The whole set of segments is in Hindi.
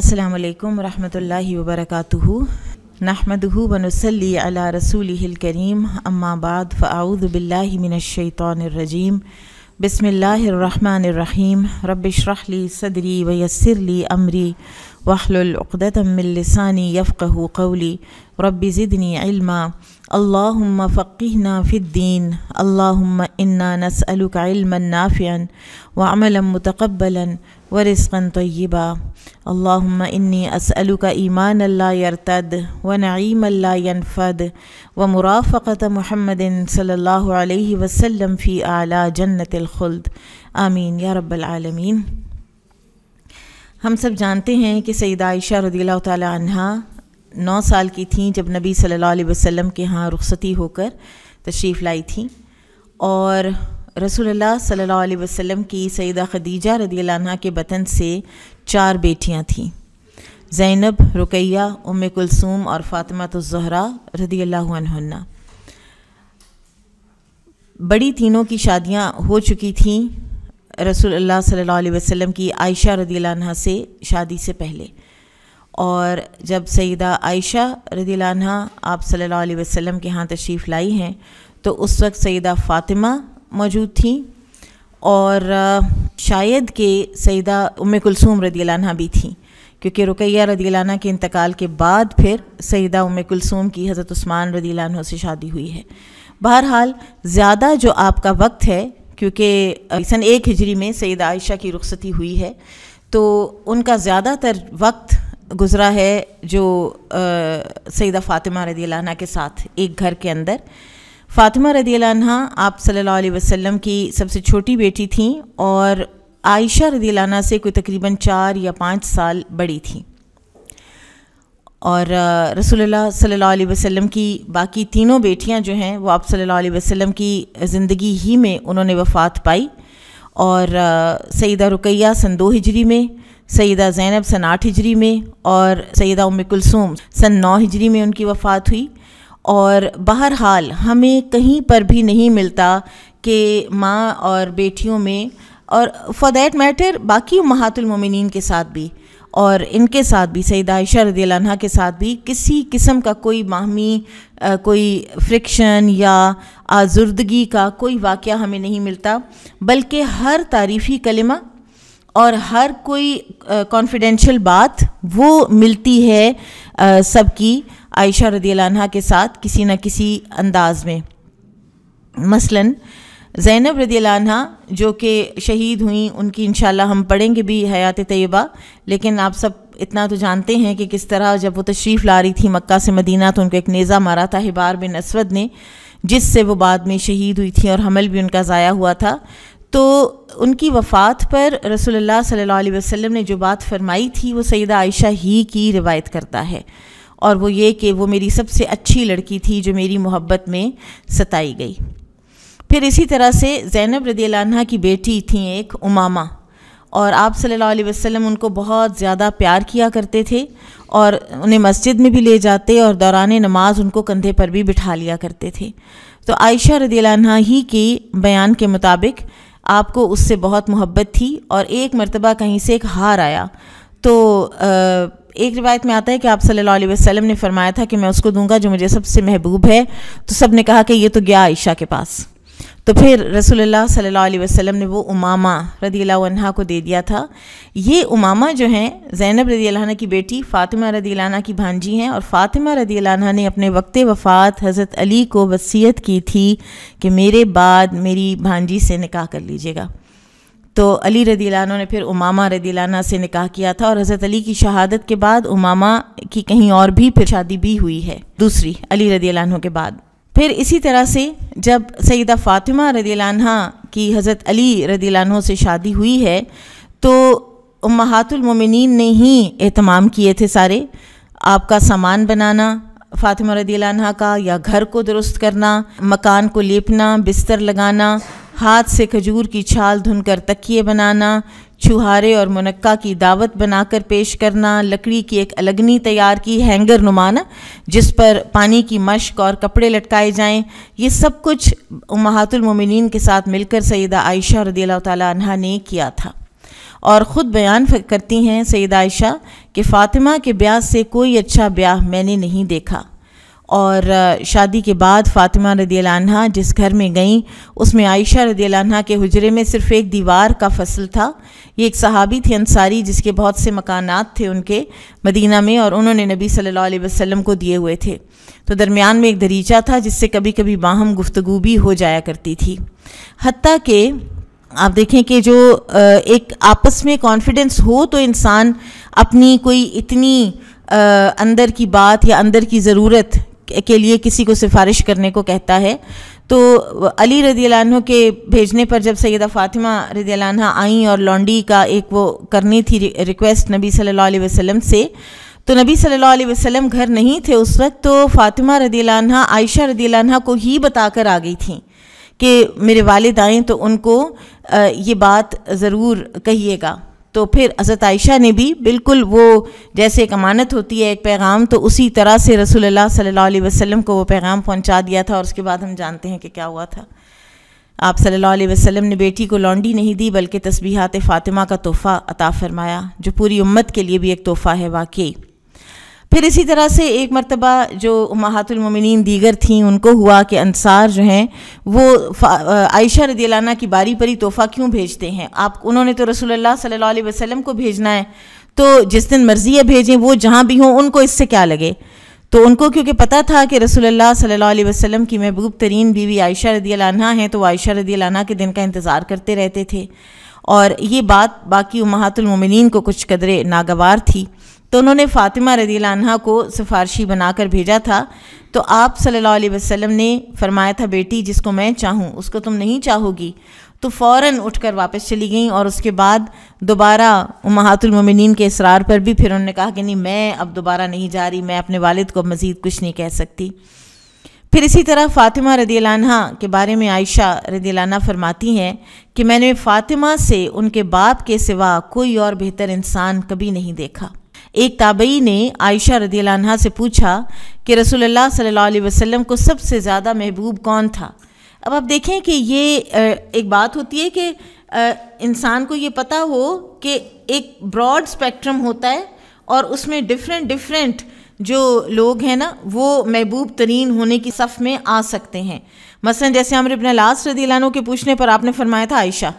السلام عليكم ورحمة الله وبركاته نحمده ونصلي على رسوله الكريم أما بعد فأعوذ بالله من الشيطان الرجيم بسم الله الرحمن الرحيم رب اشرح لي صدري ويسر لي أمري واحلل عقدة من لساني يفقه قولي رب زدني علما اللهم فقهنا في الدين اللهم إنا نسألك علما نافعا وعملا متقبلا ورزقا طيبا اللهم إني أسألك إيمان ईमान يرتد ونعيم व ينفد ومرافقة محمد صلى الله عليه وسلم في أعلى جنة الخلد آمين يا رب العالمين हम सब जानते हैं कि सईद आयशा रदी तहा नौ साल की थी जब नबी सल्लल्लाहु अलैहि वसल्लम के यहाँ रुखसती होकर तशरीफ़ लाई थी और रसूलुल्लाह सल्लल्लाहु अलैहि वसल्लम की सैदा खदीजा रदी के बतन से चार बेटियां थीं ज़ैनब रुकैया उम कुलसूम और फ़ातिमा तो ज़हरा रदी अल्ला बड़ी तीनों की शादियां हो चुकी थीं रसूल अल्लाह सल्लल्लाहु अलैहि वसल्लम की आयशा रदी अल्लाह से शादी से पहले और जब सईदा आयशा रदी अल्लाह आप सल्लल्लाहु अलैहि वसल्लम के यहाँ तशरीफ़ लाई हैं तो उस वक्त सईदा फ़ातिमा मौजूद थीं और शायद के सईदा उम कुलसूम रदी रदीलाना भी थी क्योंकि रुकैया रदीलाना के इंतकाल के बाद फिर सईदा उम कुलसूम की हज़रत उस्मान रदीलाना से शादी हुई है बहरहाल ज़्यादा जो आपका वक्त है क्योंकि सन एक हिजरी में सईदा आयशा की रुखसती हुई है तो उनका ज़्यादातर वक्त गुज़रा है जो सईदा फ़ातिमा रदीलाना के साथ एक घर के अंदर फ़ातिमा रदी आप सल्लल्लाहु अलैहि वसल्लम की सबसे छोटी बेटी थीं और आयशा रदी से कोई तकरीबन चार या पाँच साल बड़ी थी और रसूलुल्लाह सल्लल्लाहु अलैहि वसल्लम की बाकी तीनों बेटियां जो हैं वो आप सल्लल्लाहु अलैहि वसल्लम की ज़िंदगी ही में उन्होंने वफ़ात पाई और सईदा रुकैया सन दो हिजरी में सईदा ज़ैनब सन आठ हिजरी में और सईदा उम कुलसूम सन नौ हिजरी में उनकी वफ़ात हुई और बहरहाल हमें कहीं पर भी नहीं मिलता कि माँ और बेटियों में और फॉर देट मैटर बाकी महातुलमिन के साथ भी और इनके साथ भी सईद आयशा रदी के साथ भी किसी किस्म का कोई माहमी आ, कोई फ्रिक्शन या आजुर्दगी का कोई वाक़ हमें नहीं मिलता बल्कि हर तारीफ़ी कलमा और हर कोई कॉन्फिडेंशल बात वो मिलती है सबकी आयशा रदी रदीला के साथ किसी न किसी अंदाज में मसलन ज़ैनब रदी रदीला जो कि शहीद हुई उनकी इन हम पढ़ेंगे भी हयात तयबा लेकिन आप सब इतना तो जानते हैं कि किस तरह जब वो तशरीफ़ ला रही थी मक्का से मदीना तो उनको एक नेज़ा मारा था हिबार बिन असवद ने जिससे वो बाद में शहीद हुई थी और हमल भी उनका ज़ाया हुआ था तो उनकी वफ़ात पर रसोल्ला सल्ला वसम ने जो बात फरमाई थी वो सैदा आयशा ही की रिवायत करता है और वो ये कि वो मेरी सबसे अच्छी लड़की थी जो मेरी मोहब्बत में सताई गई फिर इसी तरह से ज़ैनब रदी की बेटी थी एक उमामा और आप सल्लल्लाहु अलैहि वसल्लम उनको बहुत ज़्यादा प्यार किया करते थे और उन्हें मस्जिद में भी ले जाते और दौरान नमाज उनको कंधे पर भी बिठा लिया करते थे तो आयशा रदी ही के बयान के मुताबिक आपको उससे बहुत मोहब्बत थी और एक मरतबा कहीं से एक हार आया तो आ, एक रिवायत में आता है कि आप सल्लल्लाहु अलैहि वसल्लम ने फरमाया था कि मैं उसको दूंगा जो मुझे सबसे महबूब है तो सब ने कहा कि ये तो गया आयशा के पास तो फिर रसोल्ला सल्ला वसलम ने वो उमामा रदी अल्ला को दे दिया था ये उमामा जो हैं ज़ैनब रदी अल्हा की बेटी फ़ातिमा रदी अल्हा की भांजी हैं और फ़ातिमा रदी अल्हा ने अपने वक्त वफ़ात हज़रत अली को वसीयत की थी कि मेरे बाद मेरी भांजी से निकाह कर लीजिएगा तो अली रदीलाना ने फिर उमामा रदीलाना से निकाह किया था और हज़रत अली की शहादत के बाद उमामा की कहीं और भी फिर शादी भी हुई है दूसरी अली रदीलानों के बाद फिर इसी तरह से जब सईदा फ़ातिमा रदीलाना की हज़रत अली रदीलानों से शादी हुई है तो महातुलमिन ने ही अहतमाम किए थे सारे आपका सामान बनाना फ़ातिमा रदीलाना का या घर को दुरुस्त करना मकान को लेपना बिस्तर लगाना हाथ से खजूर की छाल धुनकर तकिए बनाना छुहारे और मुनक्का की दावत बनाकर पेश करना लकड़ी की एक अलगनी तैयार की हैंगर नुमाना जिस पर पानी की मश्क और कपड़े लटकाए जाएं ये सब कुछ महातुलमिन के साथ मिलकर सैदा आयशा रदील तहा ने किया था और ख़ुद बयान करती हैं सैद आयशा कि फ़ातिमा के ब्याह से कोई अच्छा ब्याह मैंने नहीं देखा और शादी के बाद फ़ातिमा रदी रदीला जिस घर में गईं उसमें आयशा रदी रदीला के हजरे में सिर्फ़ एक दीवार का फसल था ये एक सहाबी थी अंसारी जिसके बहुत से मकानात थे उनके मदीना में और उन्होंने नबी सल्लल्लाहु अलैहि वसल्लम को दिए हुए थे तो दरमियान में एक दरीचा था जिससे कभी कभी बाहम गुफ्तगु भी हो जाया करती थी हती कि आप देखें कि जो एक आपस में कॉन्फिडेंस हो तो इंसान अपनी कोई इतनी अंदर की बात या अंदर की ज़रूरत के लिए किसी को सिफारिश करने को कहता है तो अली रदी के भेजने पर जब सैदा फ़ातिमा रदी आईं और लॉन्डी का एक वो करनी थी रिक्वेस्ट नबी सल्लल्लाहु अलैहि वसल्लम से तो नबी सल्लल्लाहु अलैहि वसल्लम घर नहीं थे उस वक्त तो फ़ातिमा रदी आयशा रदी को ही बताकर आ गई थी कि मेरे वालद आएँ तो उनको ये बात ज़रूर कहिएगा तो फिर हज़रत आयशा ने भी बिल्कुल वो जैसे एक अमानत होती है एक पैगाम तो उसी तरह से रसूलुल्लाह सल्लल्लाहु अलैहि वसल्लम को वो पैगाम पहुंचा दिया था और उसके बाद हम जानते हैं कि क्या हुआ था आप सल्लल्लाहु अलैहि वसल्लम ने बेटी को लॉन्डी नहीं दी बल्कि तस्बीहात फ़ातिमा का तोहफ़ा अता फरमाया जो पूरी उम्मत के लिए भी एक तोहफ़ा है वाकई फिर इसी तरह से एक मरतबा जो महातुलमिन दीगर थीं उनको हुआ कि अनसार जो हैं वो आयशा रदीलाना की बारी परी तोहफ़ा क्यों भेजते हैं आप उन्होंने तो रसोल्ला सल्ला वसलम को भेजना है तो जिस दिन मर्ज़ी है भेजें वो जहाँ भी हों उनको इससे क्या लगे तो उनको क्योंकि पता था कि रसोल्ला सल्ला वसलम की महबूब तरीन बीवी आयशा रदीलाना है तो आयशा रदी के दिन का इंतज़ार करते रहते थे और ये बात बाकी महातुलमिन को कुछ कदरे नागवार थी तो उन्होंने फ़ातिमा रदील अनहा को सिफारशी बनाकर भेजा था तो आप सल्लल्लाहु अलैहि वसल्लम ने फरमाया था बेटी जिसको मैं चाहूँ उसको तुम नहीं चाहोगी तो फ़ौर उठकर वापस चली गई और उसके बाद दोबारा महातुलमिन के इसरार पर भी फिर उन्होंने कहा कि नहीं मैं अब दोबारा नहीं जा रही मैं अपने वालद को मज़ीद कुछ नहीं कह सकती फिर इसी तरह फ़ातिमा रदी रदीलाना के बारे में आयशा रदी रदीलाना फरमाती हैं कि मैंने फ़ातिमा से उनके बाप के सिवा कोई और बेहतर इंसान कभी नहीं देखा एक ताबई ने आयशा रदी अनहा से पूछा कि रसोल्ला सल्ला वसम को सबसे ज़्यादा महबूब कौन था अब आप देखें कि ये एक बात होती है कि इंसान को ये पता हो कि एक ब्रॉड स्पेक्ट्रम होता है और उसमें डिफरेंट डिफरेंट जो लोग हैं ना वो महबूब तरीन होने की सफ़ में आ सकते हैं मसलन जैसे हमर इबन लास्ट रदी के पूछने पर आपने फरमाया था आयशा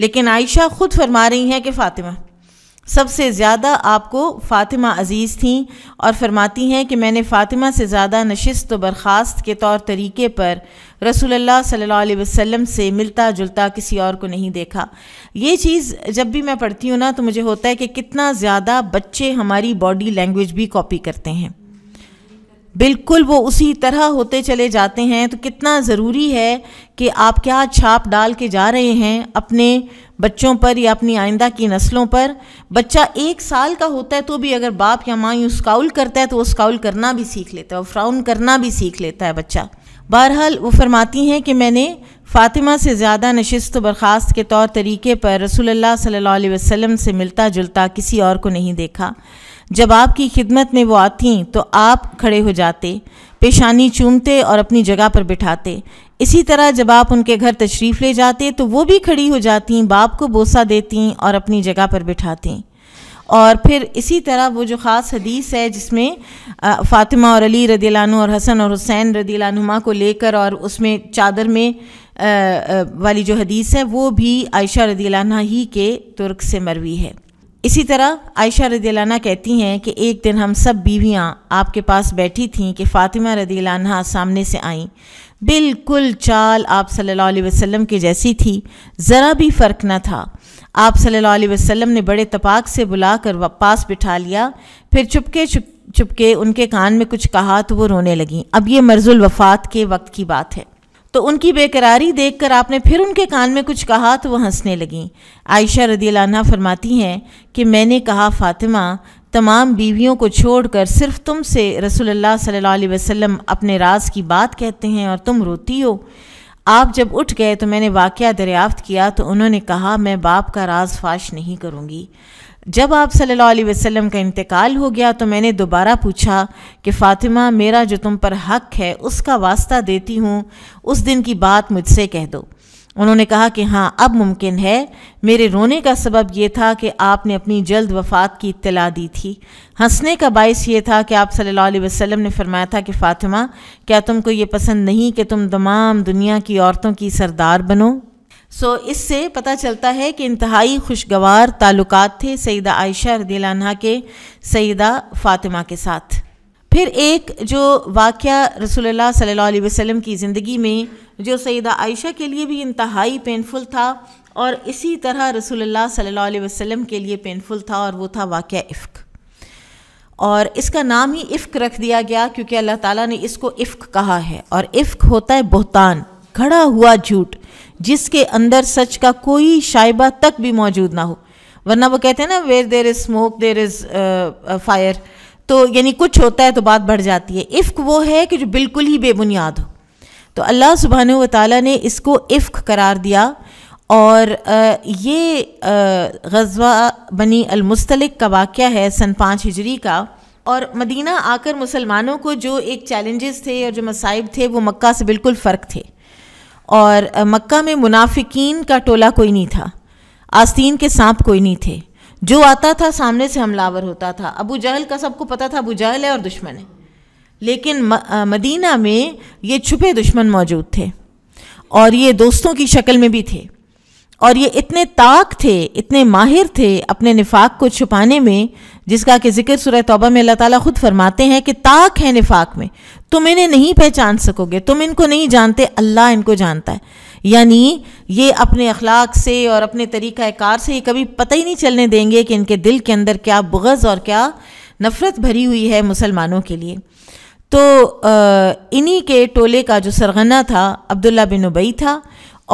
लेकिन आयशा ख़ुद फरमा रही हैं कि फ़ातिमा सबसे ज़्यादा आपको फ़ातिमा अज़ीज़ थीं और फरमाती हैं कि मैंने फ़ातिमा से ज़्यादा नशस्त व बर्खास्त के तौर तरीके पर रसूलुल्लाह सल्लल्लाहु अलैहि वसल्लम से मिलता जुलता किसी और को नहीं देखा ये चीज़ जब भी मैं पढ़ती हूँ ना तो मुझे होता है कि कितना ज़्यादा बच्चे हमारी बॉडी लैंग्वेज भी कॉपी करते हैं बिल्कुल वो उसी तरह होते चले जाते हैं तो कितना ज़रूरी है कि आप क्या छाप डाल के जा रहे हैं अपने बच्चों पर या अपनी आइंदा की नस्लों पर बच्चा एक साल का होता है तो भी अगर बाप या माँ यूँ स्काउल करता है तो वो स्काउल करना भी सीख लेता है वो फ्राउन करना भी सीख लेता है बच्चा बहरहाल वो फरमाती हैं कि मैंने फ़ातिमा से ज़्यादा नशस्त बर्खास्त के तौर तरीके पर रसोल्ला सल्ला अलैहि से मिलता जुलता किसी और को नहीं देखा जब आपकी खिदमत में वो आती तो आप खड़े हो जाते पेशानी चूमते और अपनी जगह पर बिठाते इसी तरह जब आप उनके घर तशरीफ़ ले जाते तो वो भी खड़ी हो जाती बाप को बोसा देती और अपनी जगह पर बिठाती और फिर इसी तरह वो जो ख़ास हदीस है जिसमें फ़ातिमा और अली रदी और हसन और हुसैन रदीलानुमा को लेकर और उसमें चादर में आ, आ, वाली जो हदीस है वो भी आयशा रदी ही के तुर्क से मरवी है इसी तरह आयशा रदीलाना कहती हैं कि एक दिन हम सब बीवियाँ आपके पास बैठी थीं कि फ़ातिमा रदीलाना सामने से आईं बिल्कुल चाल आप सल्लल्लाहु अलैहि वसल्लम के जैसी थी ज़रा भी फ़र्क न था आप सल्लल्लाहु अलैहि वसल्लम ने बड़े तपाक से बुला कर पास बिठा लिया फिर चुपके चुप चुपके उनके कान में कुछ कहा तो वो रोने लगी अब ये मर्जुल वफ़ात के वक्त की बात है तो उनकी बेकरारी देखकर आपने फिर उनके कान में कुछ कहा तो वह हंसने लगीं आयशा रदी फरमाती हैं कि मैंने कहा फ़ातिमा तमाम बीवियों को छोड़कर सिर्फ तुम से रसोल्ला सल वसम अपने राज की बात कहते हैं और तुम रोती हो आप जब उठ गए तो मैंने वाक़ दरियाफ़त किया तो उन्होंने कहा मैं बाप का राज फाश नहीं करूँगी जब आप सल्लल्लाहु अलैहि वसल्लम का इंतकाल हो गया तो मैंने दोबारा पूछा कि फ़ातिमा मेरा जो तुम पर हक है उसका वास्ता देती हूँ उस दिन की बात मुझसे कह दो उन्होंने कहा कि हाँ अब मुमकिन है मेरे रोने का सबब यह था कि आपने अपनी जल्द वफात की इतला दी थी हंसने का बायस ये था कि आप सल्लल्लाहु अलैहि वसल्लम ने फरमाया था कि फ़ातिमा क्या तुमको ये पसंद नहीं कि तुम तमाम दुनिया की औरतों की सरदार बनो सो इससे पता चलता है कि इंतहाई खुशगवार ताल्लुक थे सईदा आयशा रदीलाना के सईदा फ़ातिमा के साथ फिर एक जो वाक़ रसोल्ला सल्ला वसम की ज़िंदगी में जो सईदा आयशा के लिए भी इंतहाई पेनफुल था और इसी तरह रसोल्ला सल्ला वसम के लिए पेनफुल था और वो था वाक़ इफ़्क और इसका नाम ही इफ़्क रख दिया गया क्योंकि अल्लाह ताला ने इसको इफ़्क कहा है और इफ़्क होता है बहतान घड़ा हुआ झूठ जिसके अंदर सच का कोई शाइबा तक भी मौजूद ना हो वरना वो कहते हैं ना where there is smoke there is fire तो यानी कुछ होता है तो बात बढ़ जाती है इफ़्क वो है कि जो बिल्कुल ही बेबुनियाद हो तो अल्लाह सुबहान व ने इसको इफ़्क करार दिया और आ, uh, ये uh, गजवा बनी अलमुस्तलिक का वाक़ है सन पाँच हिजरी का और मदीना आकर मुसलमानों को जो एक चैलेंजेस थे और जो मसाइब थे वो मक्का से बिल्कुल फ़र्क थे और मक्का में मुनाफिकीन का टोला कोई नहीं था आस्तीन के सांप कोई नहीं थे जो आता था सामने से हमलावर होता था अबू जहल का सबको पता था अबू जहल है और दुश्मन है लेकिन मदीना में ये छुपे दुश्मन मौजूद थे और ये दोस्तों की शक्ल में भी थे और ये इतने ताक थे इतने माहिर थे अपने निफाक को छुपाने में जिसका कि जिक्र सुरह तोबा में अल्लाह ताला खुद फरमाते हैं कि ताक है निफाक में तुम इन्हें नहीं पहचान सकोगे तुम इनको नहीं जानते अल्लाह इनको जानता है यानी ये अपने अखलाक से और अपने तरीक़ाकार से ये कभी पता ही नहीं चलने देंगे कि इनके दिल के अंदर क्या बुगज़ और क्या नफ़रत भरी हुई है मुसलमानों के लिए तो इन्हीं के टोले का जो सरगना था अब्दुल्ला बिन उबई था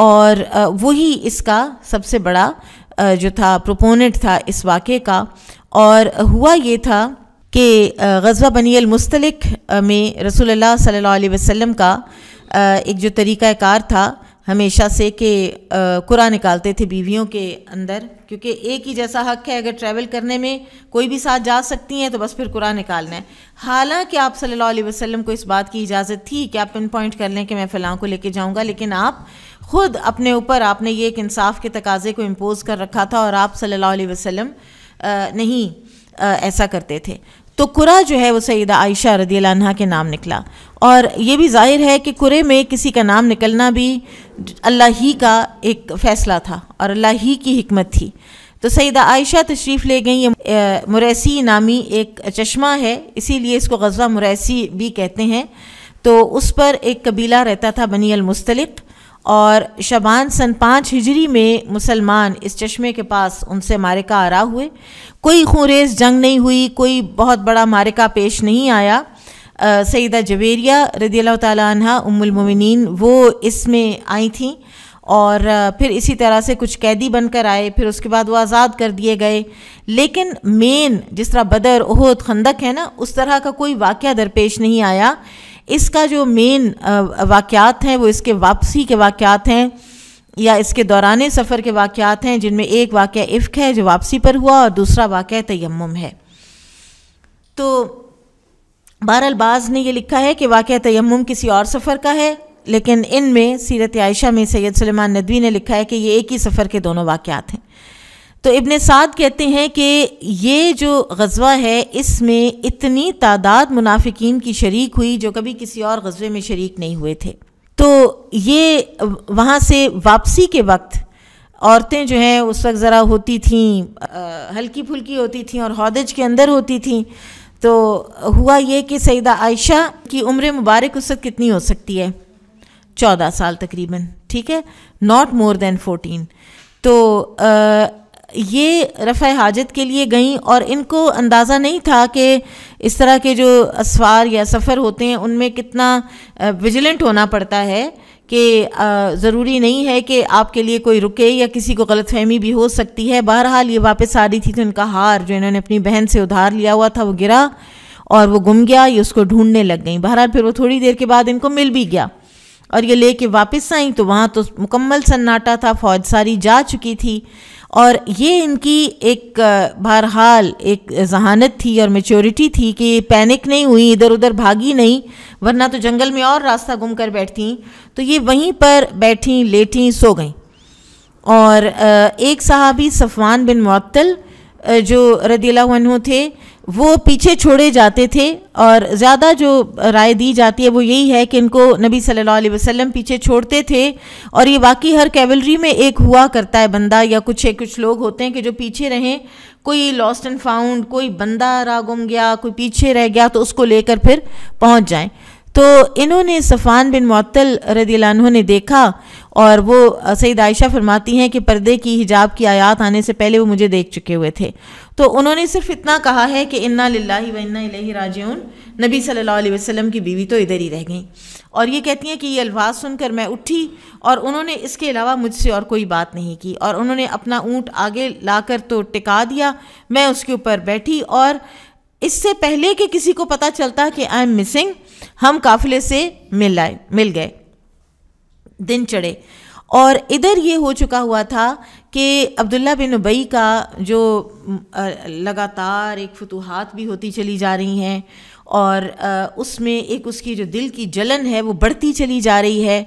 और वही इसका सबसे बड़ा जो था प्रोपोनेंट था इस वाक़े का और हुआ ये था कि गजवा बनी अलमुस्तलक में रसूलुल्लाह सल्लल्लाहु अलैहि वसल्लम का एक जो तरीक़ाकार था हमेशा से कि कुरा निकालते थे बीवियों के अंदर क्योंकि एक ही जैसा हक है अगर ट्रैवल करने में कोई भी साथ जा सकती हैं तो बस फिर कुरा निकालना है हालांकि आप सल्लल्लाहु अलैहि वसल्लम को इस बात की इजाज़त थी कि आप पिन पॉइंट कर लें कि मैं फ़लाँ को लेके जाऊँगा लेकिन आप ख़ुद अपने ऊपर आपने ये एक इंसाफ के तकाजे को इम्पोज़ कर रखा था और आप सल्लल्लाहु अलैहि वसल्लम नहीं आ, ऐसा करते थे तो कुरा जो है वो सईदा आयशा रदी के नाम निकला और ये भी जाहिर है कि कुरे में किसी का नाम निकलना भी अल्लाह ही का एक फ़ैसला था और अल्लाह ही की हमत थी तो सईदा आयशा तशरीफ़ ले गई ये मुरैसी नामी एक चश्मा है इसीलिए इसको गज़वा मुरैसी भी कहते हैं तो उस पर एक कबीला रहता था बनी अलमुस्तलक और शबान सन पाँच हिजरी में मुसलमान इस चश्मे के पास उनसे मारिका आरा हुए कोई खूरेज जंग नहीं हुई कोई बहुत बड़ा मारिका पेश नहीं आया सईदा जवेरिया रदी तह उमिन वो इसमें आई थी और फिर इसी तरह से कुछ कैदी बनकर आए फिर उसके बाद वो आज़ाद कर दिए गए लेकिन मेन जिस तरह बदर ओहद खंदक है ना उस तरह का कोई वाक़ दरपेश नहीं आया इसका जो मेन वाक़ात हैं वो इसके वापसी के वाक़ात हैं या इसके दौरान सफ़र के वाक़ात हैं जिनमें एक वाक़ इफ़्क है जो वापसी पर हुआ और दूसरा वाक़ तयम है तो बहरअल बाज़ ने यह लिखा है कि वाक़ तयम किसी और सफ़र का है लेकिन इन में सीरत आयशा में सैयद सलेमान नदवी ने लिखा है कि ये एक ही सफ़र के दोनों वाक़ात हैं तो इबन साद कहते हैं कि ये जो गजवा है इसमें इतनी तादाद मुनाफिकीन की शरीक हुई जो कभी किसी और गजबे में शरीक नहीं हुए थे तो ये वहाँ से वापसी के वक्त औरतें जो हैं उस वक्त ज़रा होती थीं हल्की फुल्की होती थीं और हौदज के अंदर होती थीं तो हुआ ये कि सईदा आयशा की उम्र मुबारक उस वक्त कितनी हो सकती है चौदह साल तकरीबन ठीक है नॉट मोर देन फोटीन तो आ, ये रफ़ हाजत के लिए गईं और इनको अंदाज़ा नहीं था कि इस तरह के जो असवार या सफ़र होते हैं उनमें कितना विजिलेंट होना पड़ता है कि ज़रूरी नहीं है कि आपके लिए कोई रुके या किसी को गलत फहमी भी हो सकती है बहरहाल ये वापस आ रही थी तो इनका हार जो इन्होंने अपनी बहन से उधार लिया हुआ था वो गिरा और वो गुम गया ये उसको ढूंढने लग गई बहरहाल फिर वो थोड़ी देर के बाद इनको मिल भी गया और ये लेके वापस आई तो वहाँ तो मुकम्मल सन्नाटा था फ़ौज सारी जा चुकी थी और ये इनकी एक बहरहाल एक जहानत थी और मेच्योरिटी थी कि पैनिक नहीं हुई इधर उधर भागी नहीं वरना तो जंगल में और रास्ता घूम कर बैठती तो ये वहीं पर बैठी लेटी सो गई और एक साहबी सफ़वान बिन मअतल जो रदीला थे वो पीछे छोड़े जाते थे और ज़्यादा जो राय दी जाती है वो यही है कि इनको नबी सल्लल्लाहु अलैहि वसल्लम पीछे छोड़ते थे और ये बाकी हर कैवलरी में एक हुआ करता है बंदा या कुछ एक कुछ लोग होते हैं कि जो पीछे रहें कोई लॉस्ट एंड फाउंड कोई बंदा रा गुम गया कोई पीछे रह गया तो उसको लेकर फिर पहुँच जाएँ तो इन्होंने सफ़ान बिन मअतल रदीला ने देखा और वो सईद आयशा फरमाती हैं कि पर्दे की हिजाब की आयात आने से पहले वो मुझे देख चुके हुए थे तो उन्होंने सिर्फ इतना कहा है कि इन्ना लाही व इन्ना लही राजन नबी सल्लल्लाहु अलैहि वसल्लम की बीवी तो इधर ही रह गई और ये कहती हैं कि ये अल्फाज सुनकर मैं उठी और उन्होंने इसके अलावा मुझसे और कोई बात नहीं की और उन्होंने अपना ऊँट आगे ला तो टिका दिया मैं उसके ऊपर बैठी और इससे पहले कि किसी को पता चलता कि आई एम मिसिंग हम काफिले से मिल आए मिल गए दिन चढ़े और इधर ये हो चुका हुआ था कि अब्दुल्ला बिन उबई का जो लगातार एक फतूहत भी होती चली जा रही हैं और उसमें एक उसकी जो दिल की जलन है वो बढ़ती चली जा रही है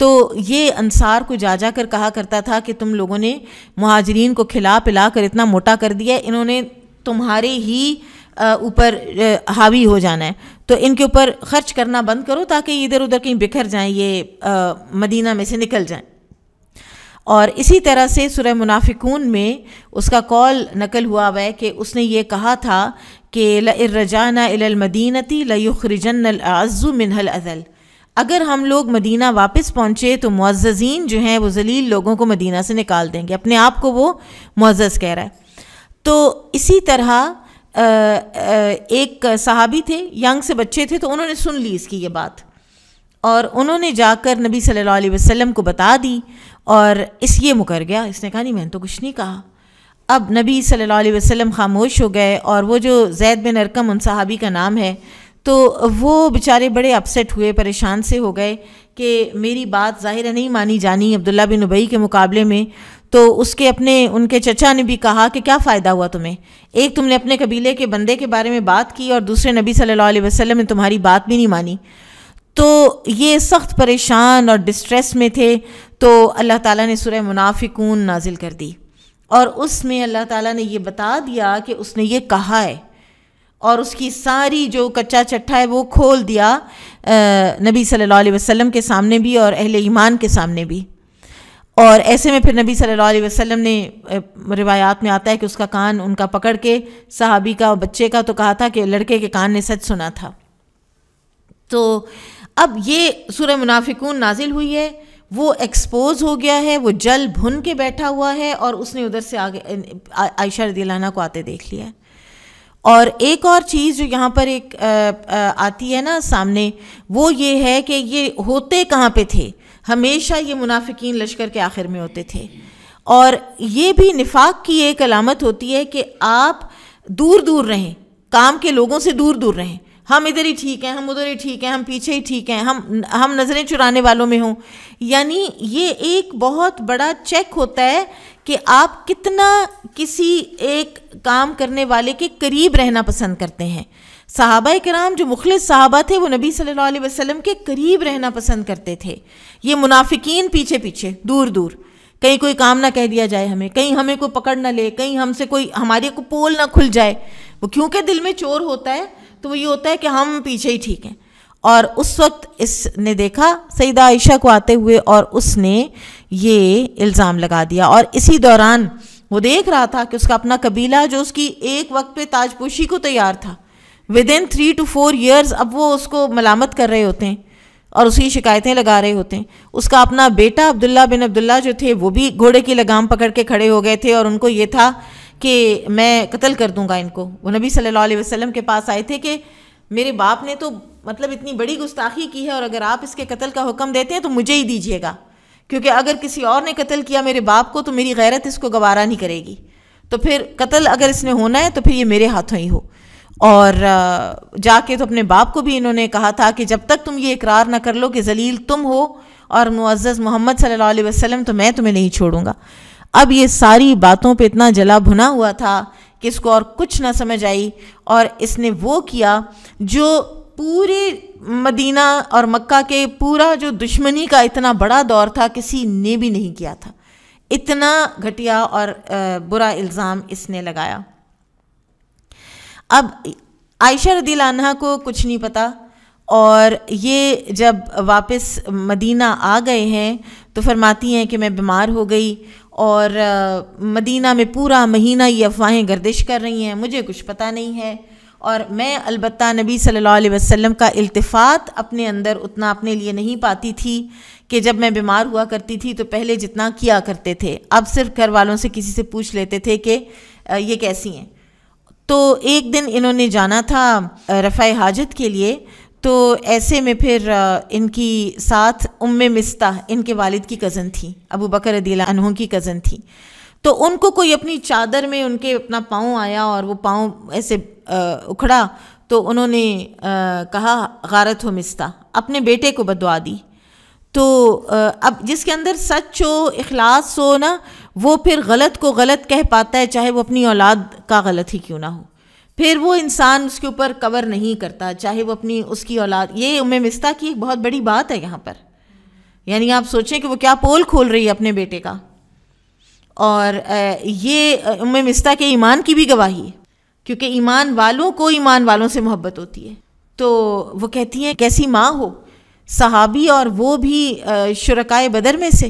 तो ये अंसार को जा जा कर कहा करता था कि तुम लोगों ने महाजरीन को खिला पिला कर इतना मोटा कर दिया इन्होंने तुम्हारे ही ऊपर हावी हो जाना है तो इनके ऊपर खर्च करना बंद करो ताकि इधर उधर कहीं बिखर जाएं ये आ, मदीना में से निकल जाएं और इसी तरह से सुरह मुनाफिकून में उसका कॉल नकल हुआ है कि उसने ये कहा था कि लर्रजाना अलमदीनती लयुखरजन आज़ु मिनहल अज़ल अगर हम लोग मदीना वापस पहुँचे तो मुआज़ीन जो हैं वो जलील लोगों को मदीना से निकाल देंगे अपने आप को वो मुआज़ कह रहा है तो इसी तरह एक सहाबी थे यंग से बच्चे थे तो उन्होंने सुन ली इसकी ये बात और उन्होंने जाकर नबी सल्लल्लाहु अलैहि वसल्लम को बता दी और इस ये मुकर गया इसने कहा नहीं मैंने तो कुछ नहीं कहा अब नबी सल्लल्लाहु अलैहि वसल्लम खामोश हो गए और वो जो जैद बिन अरकम उन सहाबी का नाम है तो वो बेचारे बड़े अपसेट हुए परेशान से हो गए कि मेरी बात ज़ाहिर नहीं मानी जानी अब्दुल्ला बिन उबई के मुकाबले में तो उसके अपने उनके चचा ने भी कहा कि क्या फ़ायदा हुआ तुम्हें एक तुमने अपने कबीले के बंदे के बारे में बात की और दूसरे नबी सल्लल्लाहु अलैहि वसल्लम ने तुम्हारी बात भी नहीं मानी तो ये सख्त परेशान और डिस्ट्रेस में थे तो अल्लाह ताला ने सुरह मुनाफिकून नाजिल कर दी और उसमें अल्लाह ताला ने ये बता दिया कि उसने ये कहा है और उसकी सारी जो कच्चा चट्टा है वो खोल दिया नबी सल्लल्लाहु अलैहि वसल्लम के सामने भी और अहले ईमान के सामने भी और ऐसे में फिर नबी सल्लल्लाहु अलैहि वसल्लम ने रिवायात में आता है कि उसका कान उनका पकड़ के साहबी का और बच्चे का तो कहा था कि लड़के के कान ने सच सुना था तो अब ये सूर मुनाफिकून नाजिल हुई है वो एक्सपोज हो गया है वो जल भुन के बैठा हुआ है और उसने उधर से आगे आयशा रदीलाना को आते देख लिया और एक और चीज़ जो यहाँ पर एक आ, आ, आती है ना सामने वो ये है कि ये होते कहाँ पे थे हमेशा ये मुनाफिकीन लश्कर के आखिर में होते थे और ये भी निफाक की एक अलामत होती है कि आप दूर दूर रहें काम के लोगों से दूर दूर रहें हम इधर ही ठीक हैं हम उधर ही ठीक हैं हम पीछे ही ठीक हैं हम हम नज़रें चुराने वालों में हों यानी ये एक बहुत बड़ा चेक होता है कि आप कितना किसी एक काम करने वाले के करीब रहना पसंद करते हैं साहबा कराम जो मुखलिस साहबा थे वो नबी सल्लल्लाहु अलैहि वसल्लम के करीब रहना पसंद करते थे ये मुनाफिकीन पीछे पीछे दूर दूर कहीं कोई काम ना कह दिया जाए हमें कहीं हमें कोई पकड़ ना ले कहीं हमसे कोई हमारे को पोल ना खुल जाए वो क्योंकि दिल में चोर होता है तो वो ये होता है कि हम पीछे ही ठीक हैं और उस वक्त इसने देखा सईद आयशा को आते हुए और उसने ये इल्ज़ाम लगा दिया और इसी दौरान वो देख रहा था कि उसका अपना कबीला जो उसकी एक वक्त पे ताजपोशी को तैयार था within three to four years अब वो उसको मलामत कर रहे होते हैं और उसकी शिकायतें लगा रहे होते हैं उसका अपना बेटा अब्दुल्ला बिन अब्दुल्ला जो थे वो भी घोड़े की लगाम पकड़ के खड़े हो गए थे और उनको ये था कि मैं कत्ल कर दूंगा इनको वो नबी सल्लल्लाहु अलैहि वसल्लम के पास आए थे कि मेरे बाप ने तो मतलब इतनी बड़ी गुस्ताखी की है और अगर आप इसके कत्ल का हुक्म देते हैं तो मुझे ही दीजिएगा क्योंकि अगर किसी और ने कत्ल किया मेरे बाप को तो मेरी गैरत इसको गवारा नहीं करेगी तो फिर कत्ल अगर इसने होना है तो फिर ये मेरे हाथों ही हो और जाके तो अपने बाप को भी इन्होंने कहा था कि जब तक तुम ये इकरार ना कर लो कि जलील तुम हो और मुआज़ मोहम्मद सल्लल्लाहु अलैहि वसल्लम तो मैं तुम्हें नहीं छोड़ूंगा अब ये सारी बातों पे इतना जला भुना हुआ था कि इसको और कुछ ना समझ आई और इसने वो किया जो पूरे मदीना और मक्का के पूरा जो दुश्मनी का इतना बड़ा दौर था किसी ने भी नहीं किया था इतना घटिया और बुरा इल्ज़ाम इसने लगाया अब आयशा रदी लाना को कुछ नहीं पता और ये जब वापस मदीना आ गए हैं तो फरमाती हैं कि मैं बीमार हो गई और मदीना में पूरा महीना ये अफवाहें गर्दिश कर रही हैं मुझे कुछ पता नहीं है और मैं अलबत् नबी सल्लल्लाहु अलैहि वसल्लम का अल्तफ़ात अपने अंदर उतना अपने लिए नहीं पाती थी कि जब मैं बीमार हुआ करती थी तो पहले जितना किया करते थे अब सिर्फ घर वालों से किसी से पूछ लेते थे कि ये कैसी हैं तो एक दिन इन्होंने जाना था रफ़ा हाजत के लिए तो ऐसे में फिर इनकी साथ उम मिस्ता इनके वालिद की कज़न थी अबू बकर अनहों की कज़न थी तो उनको कोई अपनी चादर में उनके अपना पाँव आया और वो पाँव ऐसे उखड़ा तो उन्होंने कहा गारत हो मिस्ता अपने बेटे को बदवा दी तो अब जिसके अंदर सच हो अखलास हो ना वो फिर गलत को गलत कह पाता है चाहे वो अपनी औलाद का गलत ही क्यों ना हो फिर वो इंसान उसके ऊपर कवर नहीं करता चाहे वो अपनी उसकी औलाद ये उम मिस्ता की एक बहुत बड़ी बात है यहाँ पर यानी आप सोचें कि वो क्या पोल खोल रही है अपने बेटे का और ये उम मिस्ता के ईमान की भी गवाही है क्योंकि ईमान वालों को ईमान वालों से मोहब्बत होती है तो वो कहती हैं कैसी माँ हो सहाबी और वो भी शुरकाए बदर में से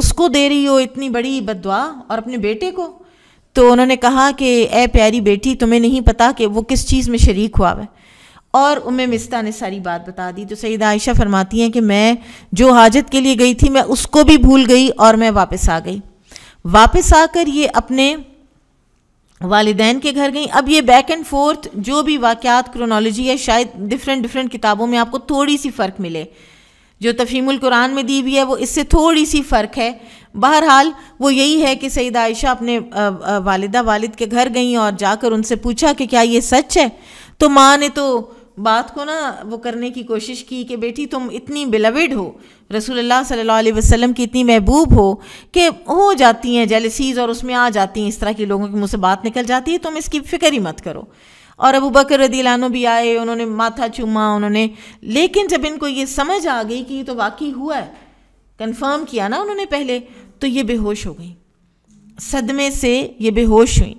उसको दे रही हो इतनी बड़ी बदवा और अपने बेटे को तो उन्होंने कहा कि ऐ प्यारी बेटी तुम्हें नहीं पता कि वो किस चीज़ में शरीक हुआ है और उम्मे मिस्ता ने सारी बात बता दी तो सईद आयशा फरमाती हैं कि मैं जो हाजत के लिए गई थी मैं उसको भी भूल गई और मैं वापस आ गई वापस आकर ये अपने वालदान के घर गई अब ये बैक एंड फोर्थ जो भी वाक़ात क्रोनोलॉजी है शायद डिफरेंट डिफरेंट किताबों में आपको थोड़ी सी फ़र्क मिले जो तफीमुल कुरान में दी हुई है वो इससे थोड़ी सी फ़र्क है बहरहाल वो यही है कि सईद आयशा अपने वालदा वालिद के घर गई और जाकर उनसे पूछा कि क्या ये सच है तो माँ ने तो बात को ना वो करने की कोशिश की कि बेटी तुम इतनी बिलविड हो रसूलुल्लाह सल्लल्लाहु अलैहि वसल्लम की इतनी महबूब हो कि हो जाती हैं जेलसीज़ और उसमें आ जाती हैं इस तरह के लोगों की मुझसे बात निकल जाती है तुम इसकी फ़िक्र ही मत करो और अबू बकर रदीलानो भी आए उन्होंने माथा चूमा उन्होंने लेकिन जब इनको ये समझ आ गई कि ये तो वाकई हुआ है कंफर्म किया ना उन्होंने पहले तो ये बेहोश हो गई सदमे से ये बेहोश हुई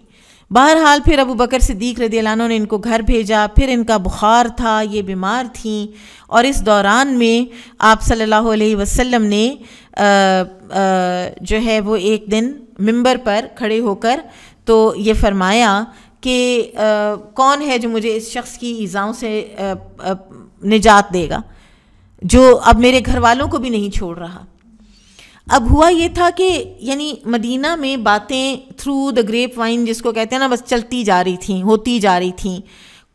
बहरहाल फिर अबू बकर सिद्दीक रदी ने इनको घर भेजा फिर इनका बुखार था ये बीमार थी और इस दौरान में आप सल्लल्लाहु अलैहि वसल्लम ने आ, आ, जो है वो एक दिन मिंबर पर खड़े होकर तो ये फरमाया कि कौन है जो मुझे इस शख्स की ईज़ाओं से आ, आ, निजात देगा जो अब मेरे घर वालों को भी नहीं छोड़ रहा अब हुआ ये था कि यानी मदीना में बातें थ्रू द ग्रेप वाइन जिसको कहते हैं ना बस चलती जा रही थी होती जा रही थी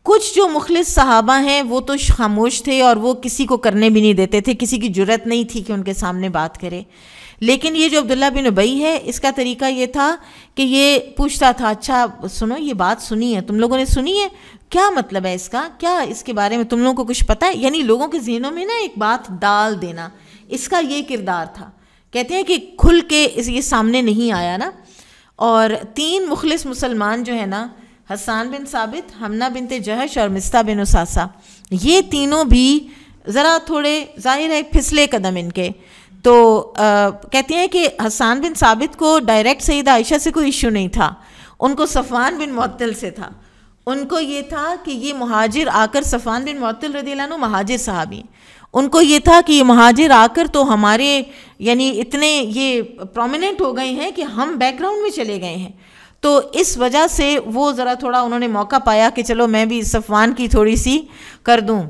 कुछ जो मुखलिस सहाबा हैं वो तो खामोश थे और वो किसी को करने भी नहीं देते थे किसी की जरूरत नहीं थी कि उनके सामने बात करे लेकिन ये जो अब्दुल्ला बिन उबई है इसका तरीका ये था कि ये पूछता था अच्छा सुनो ये बात सुनी है तुम लोगों ने सुनी है क्या मतलब है इसका क्या इसके बारे में तुम लोगों को कुछ पता है यानी लोगों के जहनों में ना एक बात डाल देना इसका ये किरदार था कहते हैं कि खुल के इस ये सामने नहीं आया ना और तीन मुखलिस मुसलमान जो है ना हसान बिन साबित हमना बिन तेजहश और मिस्ता बिन उसासा ये तीनों भी ज़रा थोड़े ज़ाहिर है फिसले कदम इनके तो आ, कहती हैं कि हसान बिन साबित को डायरेक्ट सईद आयशा से कोई इशू नहीं था उनको सफ़ान बिन मअतल से था उनको ये था कि ये महाजिर आकर सफ़ान बिन मअतल रदी महाजिर साहबी उनको ये था कि ये महाजिर आकर तो हमारे यानी इतने ये प्रोमिनेंट हो गए हैं कि हम बैकग्राउंड में चले गए हैं तो इस वजह से वो ज़रा थोड़ा उन्होंने मौका पाया कि चलो मैं भी सफ़वान की थोड़ी सी कर दूँ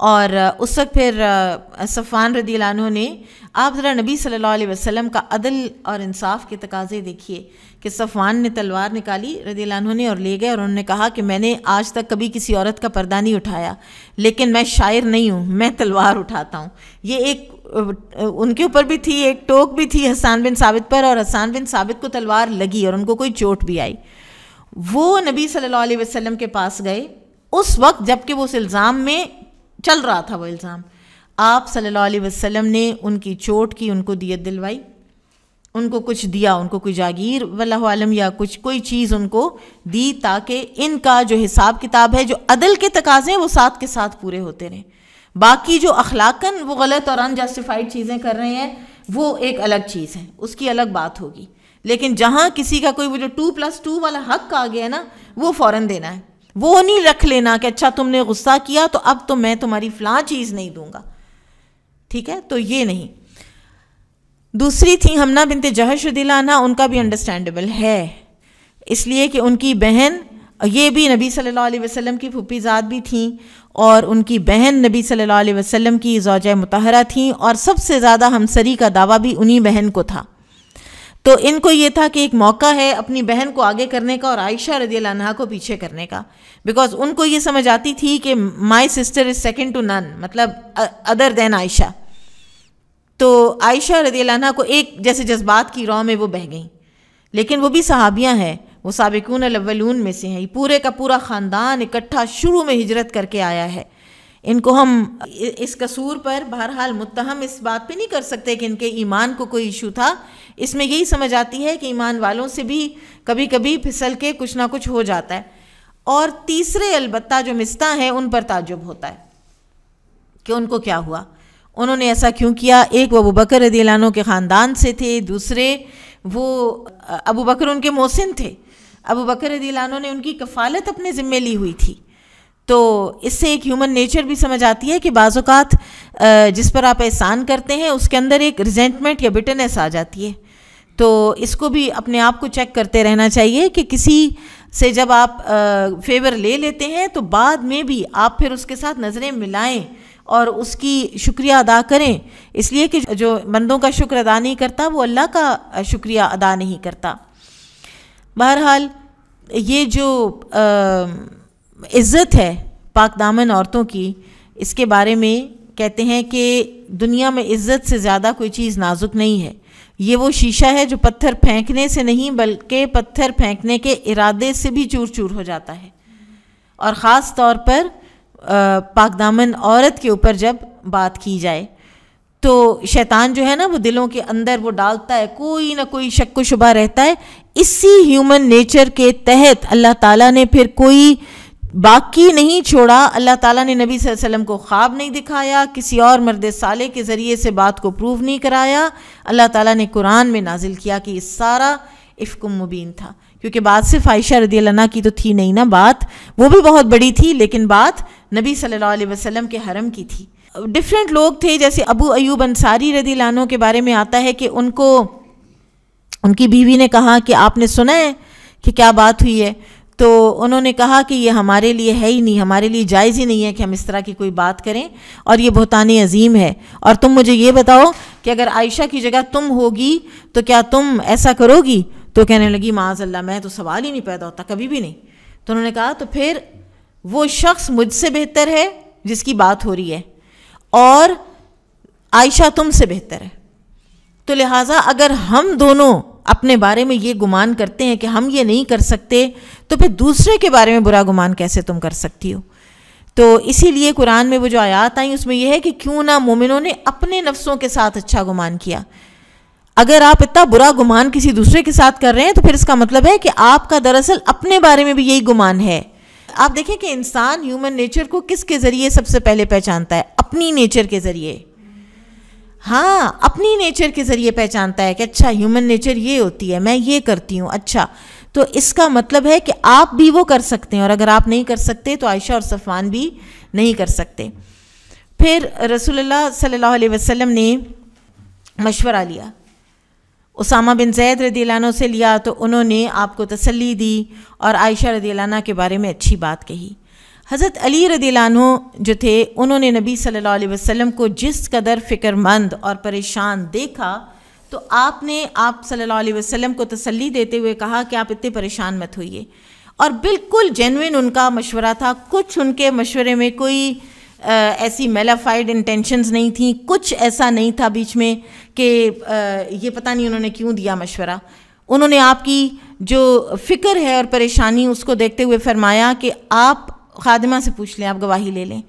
और उस वक्त फिर सफ़ान रदी ने आप ज़रा नबी सल्लल्लाहु अलैहि वसल्लम का अदल और इंसाफ के तकाजे देखिए कि सफ़ान ने तलवार निकाली रदी ने और ले गए और उन्होंने कहा कि मैंने आज तक कभी किसी औरत का पर्दा नहीं उठाया लेकिन मैं शायर नहीं हूँ मैं तलवार उठाता हूँ ये एक उनके ऊपर भी थी एक टोक भी थी हसान बिन साबित पर और हसान बिन साबित को तलवार लगी और उनको कोई चोट भी आई वो नबी सल्लल्लाहु अलैहि वसल्लम के पास गए उस वक्त जबकि वो उस इल्ज़ाम में चल रहा था वो इल्ज़ाम आप सल्लल्लाहु अलैहि वसल्लम ने उनकी चोट की उनको दियत दिलवाई उनको कुछ दिया उनको कोई जागीर वल्लाह आलम या कुछ कोई चीज़ उनको दी ताकि इनका जो हिसाब किताब है जो अदल के तकाजे हैं वो साथ के साथ पूरे होते रहें बाकी जो अखलाकन वो गलत और अनजस्टिफाइड चीज़ें कर रहे हैं वो एक अलग चीज़ है उसकी अलग बात होगी लेकिन जहाँ किसी का कोई वो जो टू प्लस टू वाला हक आ गया है ना वो फ़ौरन देना है वो नहीं रख लेना कि अच्छा तुमने गुस्सा किया तो अब तो मैं तुम्हारी फलां चीज़ नहीं दूंगा ठीक है तो ये नहीं दूसरी थी हमना बिनते जहश ना उनका भी अंडरस्टैंडेबल है इसलिए कि उनकी बहन ये भी नबी सल्लल्लाहु अलैहि वसल्लम की फूफीजात भी थी और उनकी बहन नबी सल्लल्लाहु अलैहि वसल्लम की जोजा मतहरा थी और सबसे ज़्यादा हमसरी का दावा भी उन्हीं बहन को था तो इनको ये था कि एक मौका है अपनी बहन को आगे करने का और आयशा रदी अनहा को पीछे करने का बिकॉज उनको ये समझ आती थी कि my sister is second to none मतलब अदर देन आयशा तो आयशा रदी अनहा को एक जैसे जज्बात की रॉ में वो बह गई लेकिन वो भी सहाबियाँ हैं वो सबकून अलवलून में से हैं पूरे का पूरा ख़ानदान इकट्ठा शुरू में हिजरत करके आया है इनको हम इस कसूर पर बहरहाल मुतहम इस बात पे नहीं कर सकते कि इनके ईमान को कोई इशू था इसमें यही समझ आती है कि ईमान वालों से भी कभी कभी फिसल के कुछ ना कुछ हो जाता है और तीसरे अलबत्ता जो मिस्ता हैं उन पर ताजुब होता है कि उनको क्या हुआ उन्होंने ऐसा क्यों किया एक वो अबू बकर रदीलानों के ख़ानदान से थे दूसरे वो अबू बकर उनके मोहसिन थे अबू बकर रदीलानों ने उनकी कफालत अपने ज़िम्मे ली हुई थी तो इससे एक ह्यूमन नेचर भी समझ आती है कि बाज़ात जिस पर आप एहसान करते हैं उसके अंदर एक रिजेंटमेंट या बिटनेस आ जाती है तो इसको भी अपने आप को चेक करते रहना चाहिए कि किसी से जब आप फेवर ले लेते हैं तो बाद में भी आप फिर उसके साथ नज़रें मिलाएं और उसकी शुक्रिया अदा करें इसलिए कि जो बंदों का शुक्र अदा नहीं करता वो अल्लाह का शुक्रिया अदा नहीं करता बहरहाल ये जो इज़्ज़त है पाक दामन औरतों की इसके बारे में कहते हैं कि दुनिया में इज़्ज़त से ज़्यादा कोई चीज़ नाजुक नहीं है ये वो शीशा है जो पत्थर फेंकने से नहीं बल्कि पत्थर फेंकने के इरादे से भी चूर चूर हो जाता है और ख़ास तौर पर पाकदामन औरत के ऊपर जब बात की जाए तो शैतान जो है ना वो दिलों के अंदर वो डालता है कोई ना कोई शक शुबा रहता है इसी ह्यूमन नेचर के तहत अल्लाह ताला ने फिर कोई बाकी नहीं छोड़ा अल्लाह ताला ने नबी वसल्लम को ख्वाब नहीं दिखाया किसी और मर्द साले के ज़रिए से बात को प्रूव नहीं कराया अल्लाह ताला ने कुरान में नाजिल किया कि इस सारा इफ़कुम मुबीन था क्योंकि बात सिर्फ आयशा रदी अल्लाह की तो थी नहीं ना बात वो भी बहुत बड़ी थी लेकिन बात नबी सल्लल्लाहु अलैहि वसल्लम के हरम की थी डिफरेंट लोग थे जैसे अबू अयूब अंसारी रदी लानों के बारे में आता है कि उनको उनकी बीवी ने कहा कि आपने सुना है कि क्या बात हुई है तो उन्होंने कहा कि ये हमारे लिए है ही नहीं हमारे लिए जायज़ ही नहीं है कि हम इस तरह की कोई बात करें और ये बहुतान अजीम है और तुम मुझे ये बताओ कि अगर आयशा की जगह तुम होगी तो क्या तुम ऐसा करोगी तो कहने लगी माजल्ला मैं तो सवाल ही नहीं पैदा होता कभी भी नहीं तो उन्होंने कहा तो फिर वो शख्स मुझसे बेहतर है जिसकी बात हो रही है और आयशा तुम से बेहतर है तो लिहाजा अगर हम दोनों अपने बारे में ये गुमान करते हैं कि हम ये नहीं कर सकते तो फिर दूसरे के बारे में बुरा गुमान कैसे तुम कर सकती हो तो इसीलिए कुरान में वो जो आयात आई उसमें यह है कि क्यों ना मोमिनों ने अपने नफ्सों के साथ अच्छा गुमान किया अगर आप इतना बुरा गुमान किसी दूसरे के साथ कर रहे हैं तो फिर इसका मतलब है कि आपका दरअसल अपने बारे में भी यही गुमान है आप देखें कि इंसान ह्यूमन नेचर को किसके ज़रिए सबसे पहले पहचानता है अपनी नेचर के ज़रिए हाँ अपनी नेचर के ज़रिए पहचानता है कि अच्छा ह्यूमन नेचर ये होती है मैं ये करती हूँ अच्छा तो इसका मतलब है कि आप भी वो कर सकते हैं और अगर आप नहीं कर सकते तो आयशा और सफ़ान भी नहीं कर सकते फिर रसोल्ला सल्ला वसम ने मशवरा लिया उसामा बिन जैद रदीलाना से लिया तो उन्होंने आपको तसल्ली दी और आयशा रदीलाना के बारे में अच्छी बात कही हज़रत अली रदीलानो जो थे उन्होंने नबी सल्लल्लाहु अलैहि वसल्लम को जिस कदर फ़िक्रमंद और परेशान देखा तो आपने आप सल्लल्लाहु अलैहि वसल्लम को तसल्ली देते हुए कहा कि आप इतने परेशान मत होइए और बिल्कुल जेनविन उनका मशवरा था कुछ उनके मशवरे में कोई आ, ऐसी मेलाफाइड इंटेंशंस नहीं थी कुछ ऐसा नहीं था बीच में कि ये पता नहीं उन्होंने क्यों दिया मशवरा उन्होंने आपकी जो फ़िक्र है और परेशानी उसको देखते हुए फरमाया कि आप खादमा से पूछ लें आप गवाही ले लें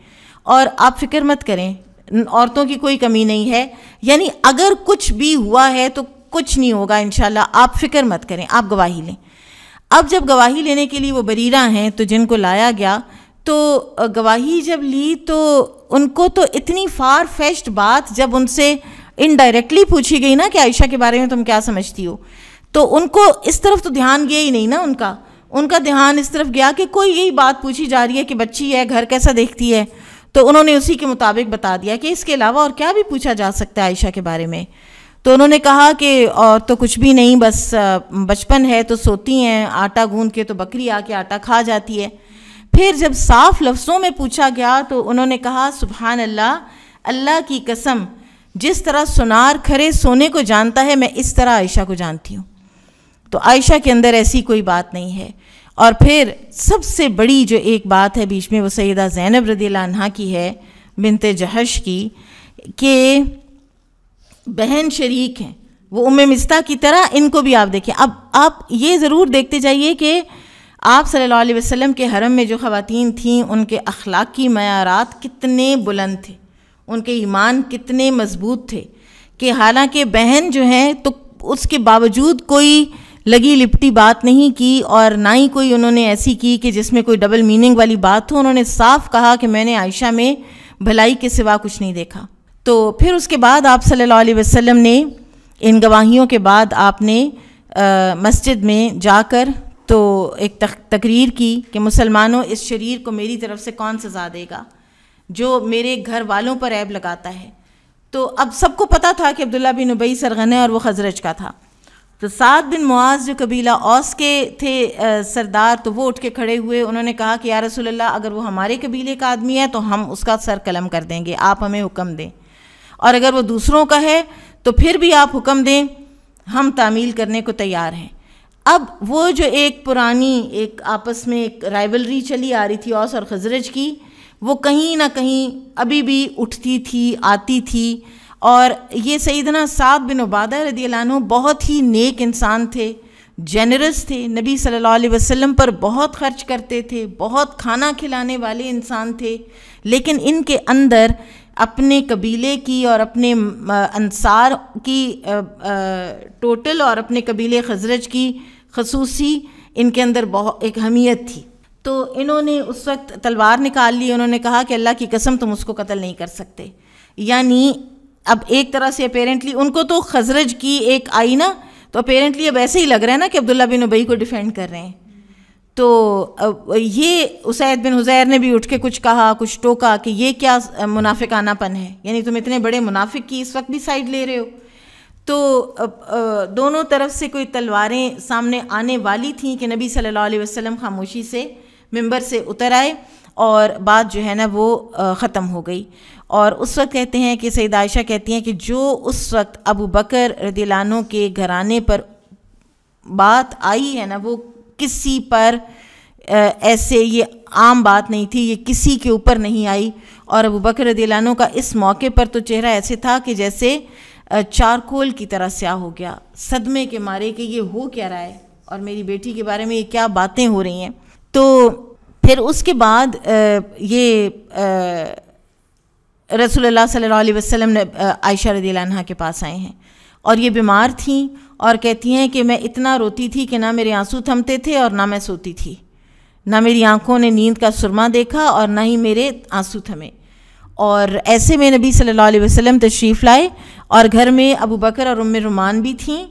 और आप फिक्र मत करें औरतों की कोई कमी नहीं है यानी अगर कुछ भी हुआ है तो कुछ नहीं होगा इन आप फिक्र मत करें आप गवाही लें अब जब गवाही लेने के लिए वो बरीरा हैं तो जिनको लाया गया तो गवाही जब ली तो उनको तो इतनी फार फेस्ट बात जब उनसे इनडायरेक्टली पूछी गई ना कि आयशा के बारे में तुम क्या समझती हो तो उनको इस तरफ तो ध्यान गया ही नहीं ना उनका उनका ध्यान इस तरफ गया कि कोई यही बात पूछी जा रही है कि बच्ची है घर कैसा देखती है तो उन्होंने उसी के मुताबिक बता दिया कि इसके अलावा और क्या भी पूछा जा सकता है आयशा के बारे में तो उन्होंने कहा कि और तो कुछ भी नहीं बस बचपन है तो सोती हैं आटा गूंद के तो बकरी आके आटा खा जाती है फिर जब साफ लफ्ज़ों में पूछा गया तो उन्होंने कहा सुबहान अल्लाह अल्लाह की कसम जिस तरह सुनार खरे सोने को जानता है मैं इस तरह आयशा को जानती हूँ तो आयशा के अंदर ऐसी कोई बात नहीं है और फिर सबसे बड़ी जो एक बात है बीच में वो सैदा ज़ैनब रदीला की है बिनते जहश की कि बहन शरीक हैं वो उम मिस्ता की तरह इनको भी आप देखें अब आप ये ज़रूर देखते जाइए कि आप सल्लल्लाहु अलैहि वसल्लम के हरम में जो ख़वातीन थीं उनके अखलाकी मैारात कितने बुलंद थे उनके ईमान कितने मजबूत थे कि हालांकि बहन जो हैं तो उसके बावजूद कोई लगी लिपटी बात नहीं की और ना ही कोई उन्होंने ऐसी की कि जिसमें कोई डबल मीनिंग वाली बात हो उन्होंने साफ कहा कि मैंने आयशा में भलाई के सिवा कुछ नहीं देखा तो फिर उसके बाद आप सल्लल्लाहु अलैहि वसल्लम ने इन गवाहियों के बाद आपने आ, मस्जिद में जाकर तो एक तक, तकरीर की कि मुसलमानों इस शरीर को मेरी तरफ से कौन सज़ा देगा जो मेरे घर वालों पर ऐब लगाता है तो अब सबको पता था कि अब्दुल्ला बिन उबई सरगन है और वो हजरत का था तो सात बिन मुआज जो कबीला औस के थे आ, सरदार तो वो उठ के खड़े हुए उन्होंने कहा कि या रसोल्ला अगर वो हमारे कबीले का आदमी है तो हम उसका सर कलम कर देंगे आप हमें हुक्म दें और अगर वो दूसरों का है तो फिर भी आप हुक्म दें हम तामील करने को तैयार हैं अब वो जो एक पुरानी एक आपस में एक राइवलरी चली आ रही थी औस और खजरज की वो कहीं ना कहीं अभी भी उठती थी आती थी और ये सईदना साद बिन उबादा रदी बहुत ही नेक इंसान थे जेनरस थे नबी सल्लल्लाहु अलैहि वसल्लम पर बहुत खर्च करते थे बहुत खाना खिलाने वाले इंसान थे लेकिन इनके अंदर अपने कबीले की और अपने अनसार की टोटल और अपने कबीले खजरज की खसूसी इनके अंदर बहुत एक अहमियत थी तो इन्होंने उस वक्त तलवार निकाल ली उन्होंने कहा कि अल्लाह की कसम तुम उसको कत्ल नहीं कर सकते यानी अब एक तरह से अपेरेंटली उनको तो खजरज की एक आई ना तो अपेरेंटली अब ऐसे ही लग रहा है ना कि अब्दुल्ला बिन उबई को डिफेंड कर रहे हैं तो ये उसैद बिन हुजैर ने भी उठ के कुछ कहा कुछ टोका कि ये क्या मुनाफिकानापन है यानी तुम इतने बड़े मुनाफिक की इस वक्त भी साइड ले रहे हो तो दोनों तरफ से कोई तलवारें सामने आने वाली थी कि नबी सल्लल्लाहु अलैहि वसल्लम खामोशी से मंबर से उतर आए और बात जो है ना वो ख़त्म हो गई और उस वक्त कहते हैं कि सईद आयशा कहती हैं कि जो उस वक्त अबू बकर रदीलानों के घराने पर बात आई है ना वो किसी पर ऐसे ये आम बात नहीं थी ये किसी के ऊपर नहीं आई और अबू बकर रदीलानों का इस मौके पर तो चेहरा ऐसे था कि जैसे चारकोल की तरह स्याह हो गया सदमे के मारे कि ये हो क्या रहा है और मेरी बेटी के बारे में ये क्या बातें हो रही हैं तो फिर उसके बाद ये रसोल्ला सल्ला वसम ने आयशा रदी के पास आए हैं और ये बीमार थी और कहती हैं कि मैं इतना रोती थी कि ना मेरे आंसू थमते थे और ना मैं सोती थी ना मेरी आंखों ने नींद का सुरमा देखा और ना ही मेरे आंसू थमे और ऐसे में नबी सल्लल्लाहु अलैहि वसल्लम तशरीफ़ लाए और घर में अबू बकर और उम रुमान भी थीं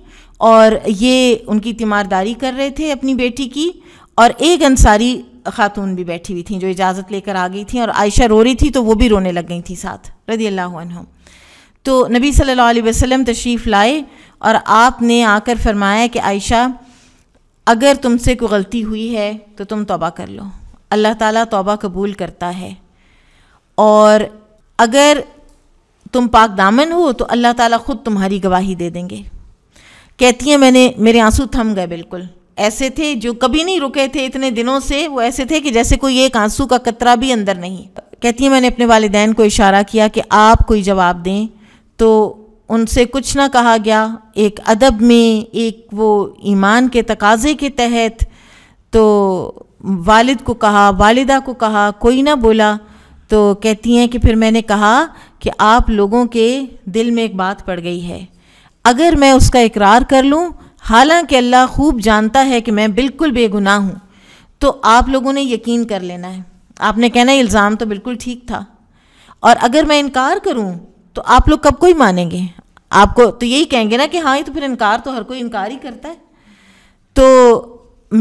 और ये उनकी तीमारदारी कर रहे थे अपनी बेटी की और एक अंसारी खातून भी बैठी हुई थी जो इजाज़त लेकर आ गई थी और आयशा रो रही थी तो वो भी रोने लग गई थी साथ रदी अल्लाह तो नबी सल्लल्लाहु अलैहि वसल्लम तशरीफ़ लाए और आपने आकर फरमाया कि आयशा अगर तुमसे कोई गलती हुई है तो तुम तोबा कर लो अल्लाह ताला तोबा कबूल करता है और अगर तुम पाक दामन हो तो अल्लाह ताला ख़ुद तुम्हारी गवाही दे देंगे कहती हैं मैंने मेरे आंसू थम गए बिल्कुल ऐसे थे जो कभी नहीं रुके थे इतने दिनों से वो ऐसे थे कि जैसे कोई एक आंसू का कतरा भी अंदर नहीं तो कहती है मैंने अपने वालदेन को इशारा किया कि आप कोई जवाब दें तो उनसे कुछ ना कहा गया एक अदब में एक वो ईमान के तकाजे के तहत तो वालिद को कहा वालिदा को कहा कोई ना बोला तो कहती हैं कि फिर मैंने कहा कि आप लोगों के दिल में एक बात पड़ गई है अगर मैं उसका इकरार कर लूँ हालांकि अल्लाह खूब जानता है कि मैं बिल्कुल बेगुनाह हूँ तो आप लोगों ने यकीन कर लेना है आपने कहना इल्ज़ाम तो बिल्कुल ठीक था और अगर मैं इनकार करूँ तो आप लोग कब कोई मानेंगे आपको तो यही कहेंगे ना कि हाँ ये तो फिर इनकार तो हर कोई इनकार ही करता है तो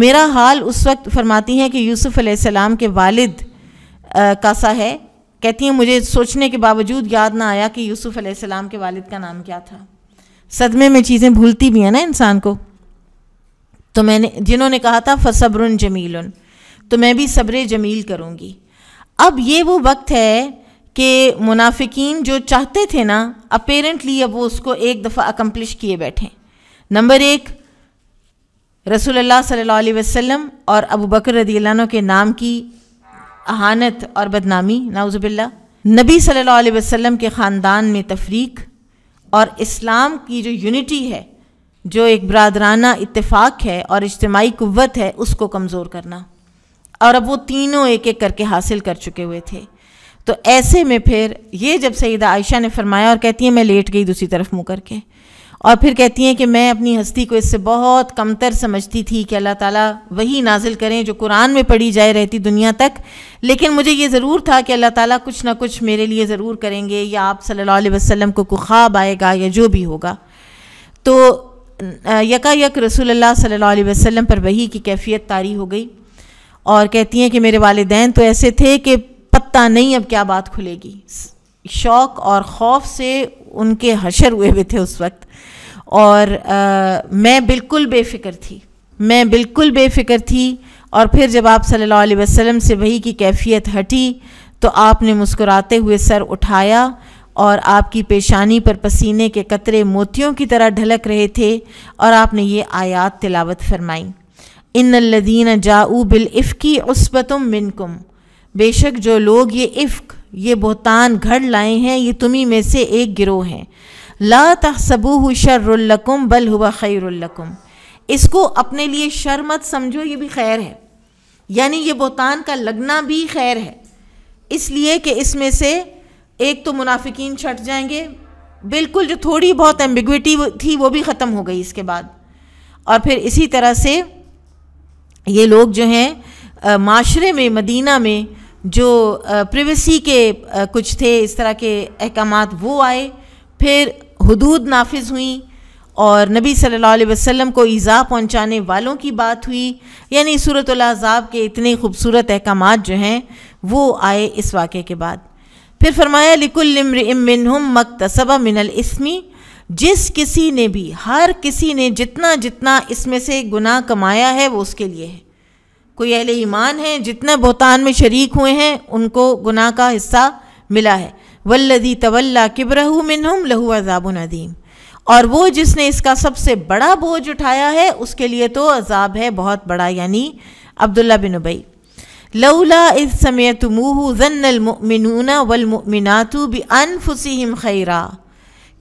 मेरा हाल उस वक्त फरमाती हैं कि यूसुफ़ के वालिद कासा है कहती हैं मुझे सोचने के बावजूद याद ना आया कि यूसुफ़ सलाम के वालिद का नाम क्या था सदमे में चीज़ें भूलती भी हैं ना इंसान को तो मैंने जिन्होंने कहा था फ़सब्र जमील तो मैं भी सब्र जमील करूँगी अब ये वो वक्त है कि मुनाफिकीन जो चाहते थे ना अपेरेंटली अब वो उसको एक दफ़ा अकम्पलिश किए बैठे नंबर एक रसूलुल्लाह सल्लल्लाहु अलैहि वसल्लम और अबू बकर के नाम की अहानत और बदनामी नाउज़बिल्ला नबी सल्लल्लाहु अलैहि वसल्लम के ख़ानदान में तफरीक और इस्लाम की जो यूनिटी है जो एक बरदराना इतफ़ाक़ है और इज्तमाही क़वत है उसको कमज़ोर करना और अब वो तीनों एक एक करके हासिल कर चुके हुए थे तो ऐसे में फिर ये जब सईदा आयशा ने फरमाया और कहती है मैं लेट गई दूसरी तरफ मुँह करके और फिर कहती हैं कि मैं अपनी हस्ती को इससे बहुत कमतर समझती थी कि अल्लाह ताला वही नाजिल करें जो कुरान में पढ़ी जाए रहती दुनिया तक लेकिन मुझे ये ज़रूर था कि अल्लाह ताला कुछ ना कुछ मेरे लिए ज़रूर करेंगे या आप सल्लल्लाहु अलैहि वसल्लम को ख़्वाब आएगा या जो भी होगा तो यका यक रसूल सल्ला वसम पर वही की कैफियत तारी हो गई और कहती हैं कि मेरे वालदेन तो ऐसे थे कि पता नहीं अब क्या बात खुलेगी शौक़ और खौफ से उनके हशर हुए हुए थे उस वक्त और आ, मैं बिल्कुल बेफ़िक्र थी मैं बिल्कुल बेफ़िक्र थी और फिर जब आप सल्लल्लाहु अलैहि वसल्लम से वही की कैफियत हटी तो आपने मुस्कुराते हुए सर उठाया और आपकी पेशानी पर पसीने के कतरे मोतियों की तरह ढलक रहे थे और आपने ये आयात तिलावत फरमाई इन लदीन जाऊ बिलफ़ी उसबतम मिनकुम बेशक जो लोग ये इफ़्क ये बहतान घड़ लाए हैं ये तुम्ही में से एक गिरोह हैं ला तहसबू शर्रकुम बल हुआ खैरकुम इसको अपने लिए शर मत समझो ये भी खैर है यानी ये बोतान का लगना भी खैर है इसलिए कि इसमें से एक तो मुनाफिकीन छट जाएंगे बिल्कुल जो थोड़ी बहुत एम्बिग्विटी थी वो भी ख़त्म हो गई इसके बाद और फिर इसी तरह से ये लोग जो हैं माशरे में मदीना में जो प्रिवेसी के कुछ थे इस तरह के अहकाम वो आए फिर हदूद नाफिज हुई और नबी सल्लल्लाहु अलैहि वसल्लम को ईज़ा पहुंचाने वालों की बात हुई यानी सूरत अज़ाब के इतने खूबसूरत अहकाम जो हैं वो आए इस वाक़े के बाद फिर फरमाया लिकुलमरमिनम मक तसबा मिनल इसमी जिस किसी ने भी हर किसी ने जितना जितना इसमें से गुनाह कमाया है वो उसके लिए है कोई अहले ईमान है जितने बहतान में शरीक हुए हैं उनको गुनाह का हिस्सा मिला है वल्लि तवल्ला किबरहू मिनहुम लहू अजाबन अदीम और वो जिसने इसका सबसे बड़ा बोझ उठाया है उसके लिए तो अजाब है बहुत बड़ा यानी अब्दुल्ला बिन उबई लौला इस समय तुमूह जन्नमिनूना वलमिनातु भी अनफुसिम खैरा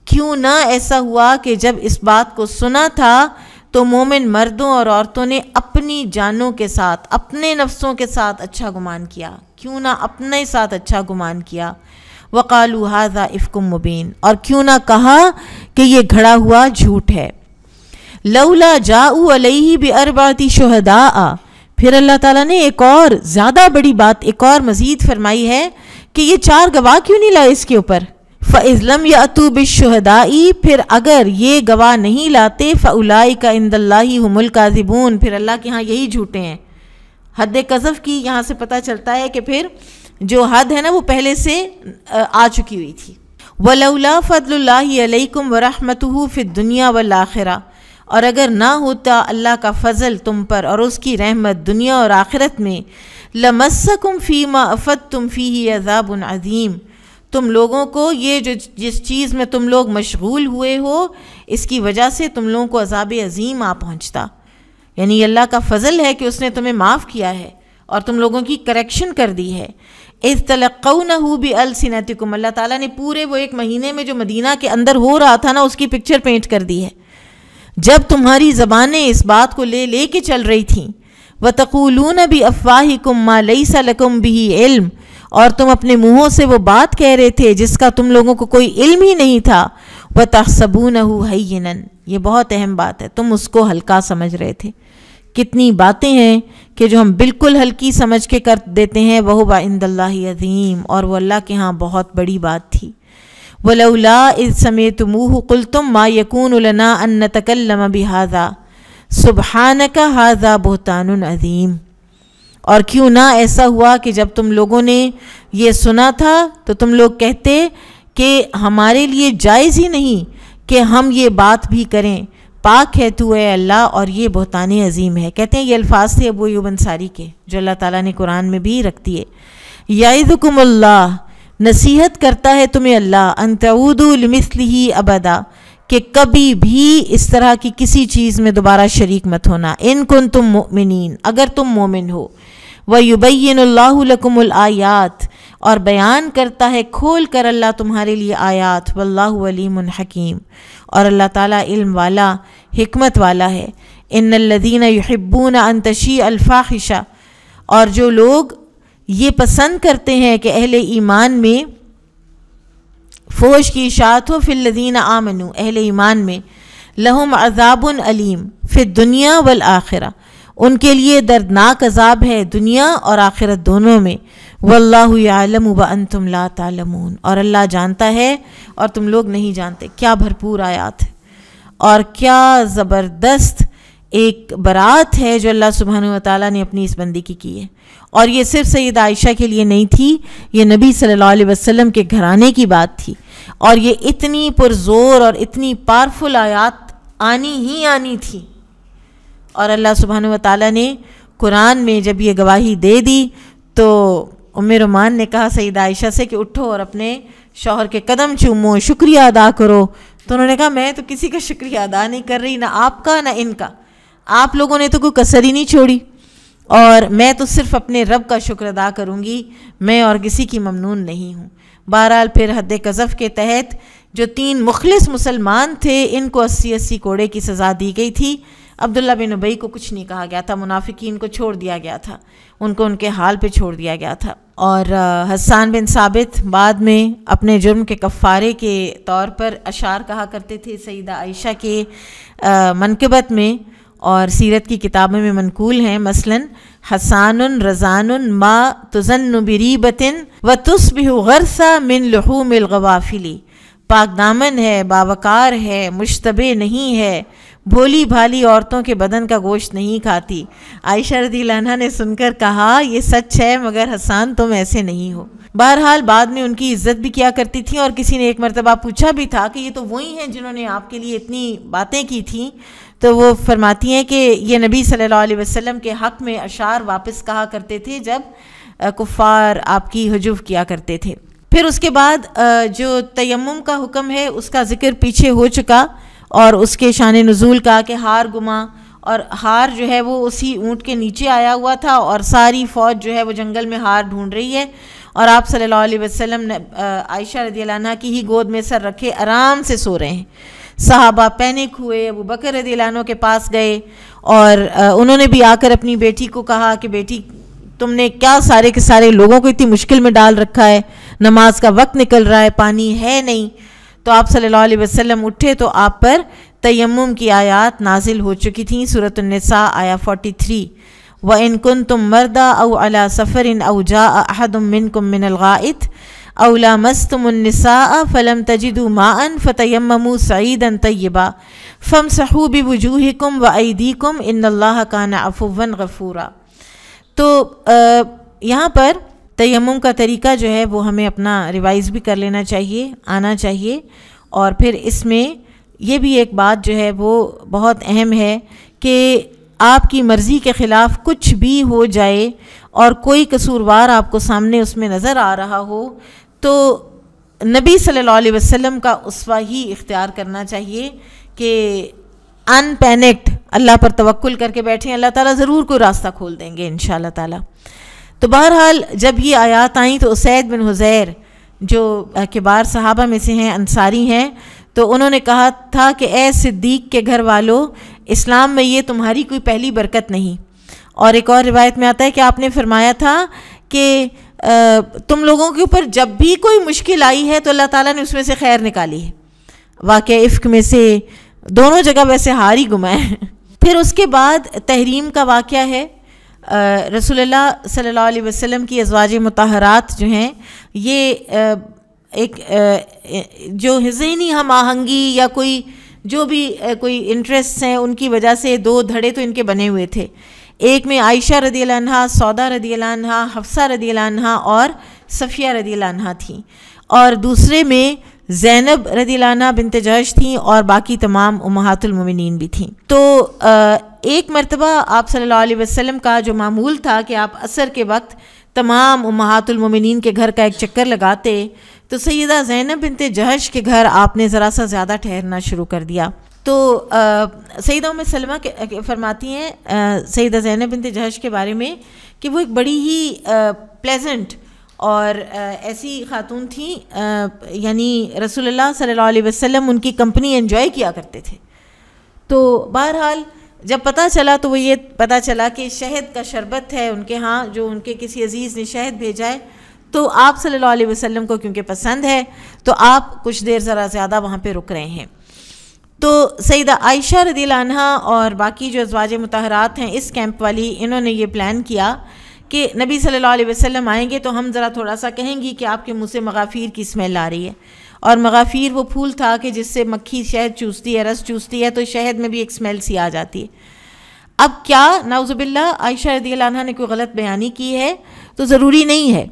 क्यों ना ऐसा हुआ कि जब इस बात को सुना था तो मोमिन मर्दों और औरतों ने अपनी जानों के साथ अपने नफ्सों के साथ अच्छा गुमान किया क्यों ना अपने साथ अच्छा गुमान किया वक़ालू हाजा इफ़कुम मुबीन और क्यों ना कहा कि ये घड़ा हुआ झूठ है लौला जाऊ अलही बरबाती शहदा आ फिर अल्लाह ताला ने एक और ज़्यादा बड़ी बात एक और मज़ीद फरमाई है कि ये चार गवाह क्यों नहीं लाए इसके ऊपर फ़लम या अतूब शहदाई फिर अगर ये गवाह नहीं लाते फ़लाई का इंदल्लाही हमल काजिबून फिर अल्लाह के यहाँ यही झूठे हैं हद कसफ़ की यहाँ से पता चलता है कि फिर जो हद है ना वो पहले से आ चुकी हुई थी वलौला फ़दल्लाम वरहमतू फ़िर दुनिया वलाखरा और अगर ना होता अल्लाह का फ़ज़ल तुम पर और उसकी रहमत दुनिया और आखिरत में लमस्सकुम फ़ी मफ़त तुम फ़ी ही अजाबन अज़ीम तुम लोगों को ये जो जिस चीज़ में तुम लोग मशगूल हुए हो इसकी वजह से तुम लोगों को अजाब अज़ीम आ पहुँचता यानी अल्लाह का फ़ज़ल है कि उसने तुम्हें माफ़ किया है और तुम लोगों की करेक्शन कर दी है इस तलक़नहू बलसिनतिकुम अल्लाह ताला ने पूरे वो एक महीने में जो मदीना के अंदर हो रहा था ना उसकी पिक्चर पेंट कर दी है जब तुम्हारी ज़बानें इस बात को ले ले के चल रही थीं व तकुलून भी अफवाहिकुम मालई सलकुम भी इल्म और तुम अपने मुँहों से वो बात कह रहे थे जिसका तुम लोगों को कोई इल्म ही नहीं था व तहसबून हु ये बहुत अहम बात है तुम उसको हल्का समझ रहे थे कितनी बातें हैं कि जो हम बिल्कुल हल्की समझ के कर देते हैं वह बाइंदल्ला अजीम और वह अल्लाह के यहाँ बहुत बड़ी बात थी वलौला इस समय तुमूह कुल तुम मा यकून लना अन तकल्लम बिहाजा सुबहान का हाजा बहतान अजीम और क्यों ना ऐसा हुआ कि जब तुम लोगों ने यह सुना था तो तुम लोग कहते कि हमारे लिए जायज़ ही नहीं कि हम ये बात भी करें पाक है तो है अल्लाह और ये बहुतान अजीम है कहते हैं ये अल्फाज थे अबू यूब के जो अल्लाह ताला ने कुरान में भी रख दिए यादकुमल्ला नसीहत करता है तुम्हें अल्लाह अंतउदुलमसली अबदा कि कभी भी इस तरह की किसी चीज़ में दोबारा शरीक मत होना इन कन तुम मोमिन अगर तुम मोमिन हो वह युबैनकुमलआयात और बयान करता है खोल कर अल्लाह तुम्हारे लिए आयात वल्लाम हकीम और अल्लाह ताला इल्म वाला हमत वाला है इन लदीन यहब्बून अंतशी अल्फाहिशा और जो लोग ये पसंद करते हैं कि अहले ईमान में फौज की इशात हो फ़िर लदीन आमनू अहले ईमान में लहम अजाबन अलीम फिर दुनिया वल आखिरा उनके लिए दर्दनाक अजाब है दुनिया और आखिरत दोनों में वल्लाम वन तुम ला तमून और अल्लाह जानता है और तुम लोग नहीं जानते क्या भरपूर आयात है और क्या ज़बरदस्त एक बारात है जो अल्लाह सुबहान तै ने अपनी इस बंदी की की है और ये सिर्फ सैद आयशा के लिए नहीं थी ये नबी सल्लल्लाहु अलैहि वसल्लम के घराने की बात थी और ये इतनी पुरजोर और इतनी पावरफुल आयात आनी ही आनी थी और अल्लाह सुबहान तै ने कुरान में जब ये गवाही दे दी तो उम रुमान ने कहा सईद आयशा से कि उठो और अपने शोहर के कदम चूमो शुक्रिया अदा करो तो उन्होंने कहा मैं तो किसी का शुक्रिया अदा नहीं कर रही ना आपका ना इनका आप लोगों ने तो कोई कसर ही नहीं छोड़ी और मैं तो सिर्फ अपने रब का शुक्र अदा करूँगी मैं और किसी की ममनून नहीं हूँ बहरहाल फिर हद कज़फ़ के तहत जो तीन मुखलिस मुसलमान थे इनको अस्सी अस्सी कोड़े की सज़ा दी गई थी अब्दुल्ला बिन उबई को कुछ नहीं कहा गया था मुनाफिकीन को छोड़ दिया गया था उनको उनके हाल पे छोड़ दिया गया था और हसान बिन साबित बाद में अपने जुर्म के कफ़ारे के तौर पर अशार कहा करते थे सईदा आयशा के मनकबत में और सीरत की किताबों में मनकूल हैं मसलन हसान रजान मा तुजन बरीबतिन व तुस्बिहु गरसा मिन मिल गवाफिली पाकदामन है बावकार है मुशतबे नहीं है भोली भाली औरतों के बदन का गोश्त नहीं खाती आयशा रदी ने सुनकर कहा यह सच है मगर हसान तुम ऐसे नहीं हो बहरहाल बाद में उनकी इज्जत भी किया करती थी और किसी ने एक मरतबा पूछा भी था कि ये तो वही हैं जिन्होंने आपके लिए इतनी बातें की थी तो वो फरमाती हैं कि ये नबी सल्लल्लाहु अलैहि वसल्लम के हक़ में अशार वापस कहा करते थे जब कुफ़ार आपकी हजूफ किया करते थे फिर उसके बाद जो तयम का हुक्म है उसका ज़िक्र पीछे हो चुका और उसके शान नज़ूल का कि हार गुमा और हार जो है वो उसी ऊँट के नीचे आया हुआ था और सारी फ़ौज जो है वो जंगल में हार ढूंढ रही है और आप सल्लल्लाहु अलैहि वसल्लम ने आयशा रदी की ही गोद में सर रखे आराम से सो रहे हैं साहबा पैनिक हुए अबू बकर रदी के पास गए और उन्होंने भी आकर अपनी बेटी को कहा कि बेटी तुमने क्या सारे के सारे लोगों को इतनी मुश्किल में डाल रखा है नमाज का वक्त निकल रहा है पानी है नहीं तो आप सल्लल्लाहु अलैहि वसल्लम उठे तो आप पर तयम की आयात नाजिल हो चुकी थी सूरत नसा आया 43 व कन तुम मरदा अव अला सफ़र इन अवजा अहदमिन कुमिनलगात अवला मस्तमसा फ़लम तजिदु माअन फ़तयमू सईदन तय्यबा फ़म सहूब वजूहकुम व ईदीकुम इन अल्लाह का अफ़वन गफ़ूरा तो यहाँ पर तयम का तरीका जो है वो हमें अपना रिवाइज़ भी कर लेना चाहिए आना चाहिए और फिर इसमें ये भी एक बात जो है वो बहुत अहम है कि आपकी मर्ज़ी के ख़िलाफ़ कुछ भी हो जाए और कोई कसूरवार आपको सामने उसमें नज़र आ रहा हो तो नबी सल्लल्लाहु अलैहि वसल्लम का उसवा ही इख्तियार करना चाहिए कि अनपैनिक्ड अल्लाह पर तवक्ल करके बैठें अल्लाह ताला ज़रूर कोई रास्ता खोल देंगे इन शाह तो बहरहाल जब ये आयात आई तो उसैद बिन हुज़ैर जो किबार साहबा में से हैं अंसारी हैं तो उन्होंने कहा था कि ए सिद्दीक के घर वालों इस्लाम में ये तुम्हारी कोई पहली बरकत नहीं और एक और रिवायत में आता है कि आपने फरमाया था कि तुम लोगों के ऊपर जब भी कोई मुश्किल आई है तो अल्लाह ताला ने उसमें से खैर निकाली है वाक़ इफ़ में से दोनों जगह वैसे हार ही गुमाए फिर उसके बाद तहरीम का वाक़ है रसोल्ला सल्ला वसम की अजवाज मतहरात जो हैं ये एक जो जहनी हम आहंगी या कोई जो भी कोई इंटरेस्ट हैं उनकी वजह से दो धड़े तो इनके बने हुए थे एक में आयशा रदी सौदा रदी अनहा हफ्सा रदी और सफ़िया रदी लाना थी और दूसरे में ज़ैनब रदी अनहा थी और बाकी तमाम उमहातुलमिन भी थीं तो आ, एक मरतबा आप सल्लल्लाहु अलैहि वसल्लम का जो मामूल था कि आप असर के वक्त तमाम उमहातुलमिन के घर का एक चक्कर लगाते तो सैदा जैनब बिनते जहश के घर आपने ज़रा सा ज़्यादा ठहरना शुरू कर दिया तो सईदा उम सलमा के, के फरमाती हैं सईदा जैनब बिनते जहश के बारे में कि वो एक बड़ी ही प्लेजेंट और आ, ऐसी खातून थी यानी रसूलुल्लाह सल्लल्लाहु अलैहि वसल्लम उनकी कंपनी एंजॉय किया करते थे तो बहरहाल जब पता चला तो वो ये पता चला कि शहद का शरबत है उनके यहाँ जो उनके किसी अज़ीज़ ने शहद भेजा है तो आप सल्लल्लाहु अलैहि वसल्लम को क्योंकि पसंद है तो आप कुछ देर ज़रा ज़्यादा वहाँ पे रुक रहे हैं तो सईदा आयशा रदी लाना और बाकी जो अजवाज मतहरात हैं इस कैंप वाली इन्होंने ये प्लान किया कि नबी सल्लल्लाहु अलैहि वसल्लम आएंगे तो हम ज़रा थोड़ा सा कहेंगी कि आपके मुँह से मगाफिर की स्मेल आ रही है और मगाफीर वो फूल था कि जिससे मक्खी शहद चूसती है रस चूसती है तो शहद में भी एक स्मेल सी आ जाती है अब क्या नाउज़बिल्ला आयशा रदी ने कोई गलत बयानी की है तो ज़रूरी नहीं है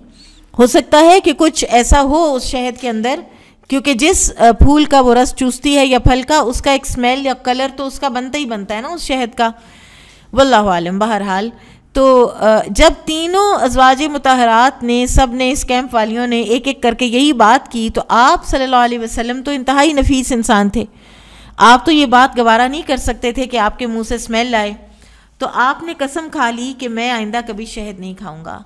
हो सकता है कि कुछ ऐसा हो उस शहद के अंदर क्योंकि जिस फूल का वो रस चूसती है या फल का उसका एक स्मेल या कलर तो उसका बनता ही बनता है ना उस शहद का वल्लाह आलम बहरहाल तो जब तीनों अजवाज मतहरात ने सब ने इस कैंप वालियों ने एक एक करके यही बात की तो आप सल्लल्लाहु अलैहि वसल्लम तो इंतहाई नफीस इंसान थे आप तो ये बात गवारा नहीं कर सकते थे कि आपके मुंह से स्मेल आए तो आपने कसम खा ली कि मैं आइंदा कभी शहद नहीं खाऊंगा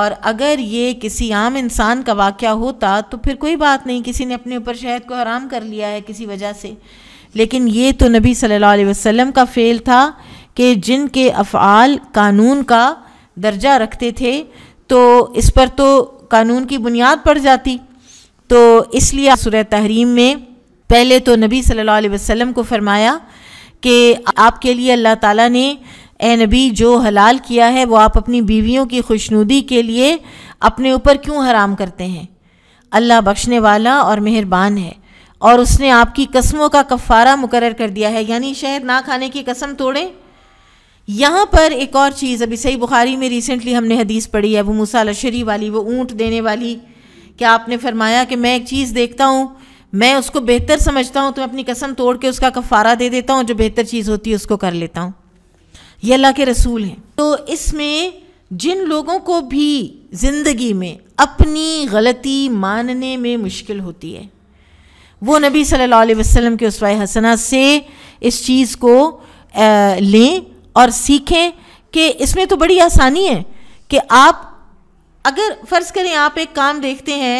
और अगर ये किसी आम इंसान का वाक़ होता तो फिर कोई बात नहीं किसी ने अपने ऊपर शहद को हराम कर लिया है किसी वजह से लेकिन ये तो नबी सल्लल्लाहु अलैहि वसल्लम का फ़ेल था कि जिनके अफ़ाल कानून का दर्जा रखते थे तो इस पर तो कानून की बुनियाद पड़ जाती तो इसलिए सुर तहरीम में पहले तो नबी सल्लल्लाहु अलैहि वसल्लम को फरमाया कि आपके लिए अल्लाह ताला ने ए नबी जो हलाल किया है वो आप अपनी बीवियों की खुशनुदी के लिए अपने ऊपर क्यों हराम करते हैं अल्लाह बख्शने वाला और मेहरबान है और उसने आपकी कस्मों का कफ़ारा मुकर कर दिया है यानी शहद ना खाने की कसम तोड़ें यहाँ पर एक और चीज़ अभी सही बुखारी में रिसेंटली हमने हदीस पढ़ी है वो मूसा लशरी वाली वो ऊँट देने वाली क्या आपने फरमाया कि मैं एक चीज़ देखता हूँ मैं उसको बेहतर समझता हूँ तो मैं अपनी कसम तोड़ के उसका कफ़ारा दे देता हूँ जो बेहतर चीज़ होती है उसको कर लेता हूँ ये अल्लाह के रसूल हैं तो इसमें जिन लोगों को भी ज़िंदगी में अपनी गलती मानने में मुश्किल होती है वो नबी सल्लल्लाहु अलैहि वसल्लम के उसवा हसना से इस चीज़ को लें और सीखें कि इसमें तो बड़ी आसानी है कि आप अगर फ़र्ज़ करें आप एक काम देखते हैं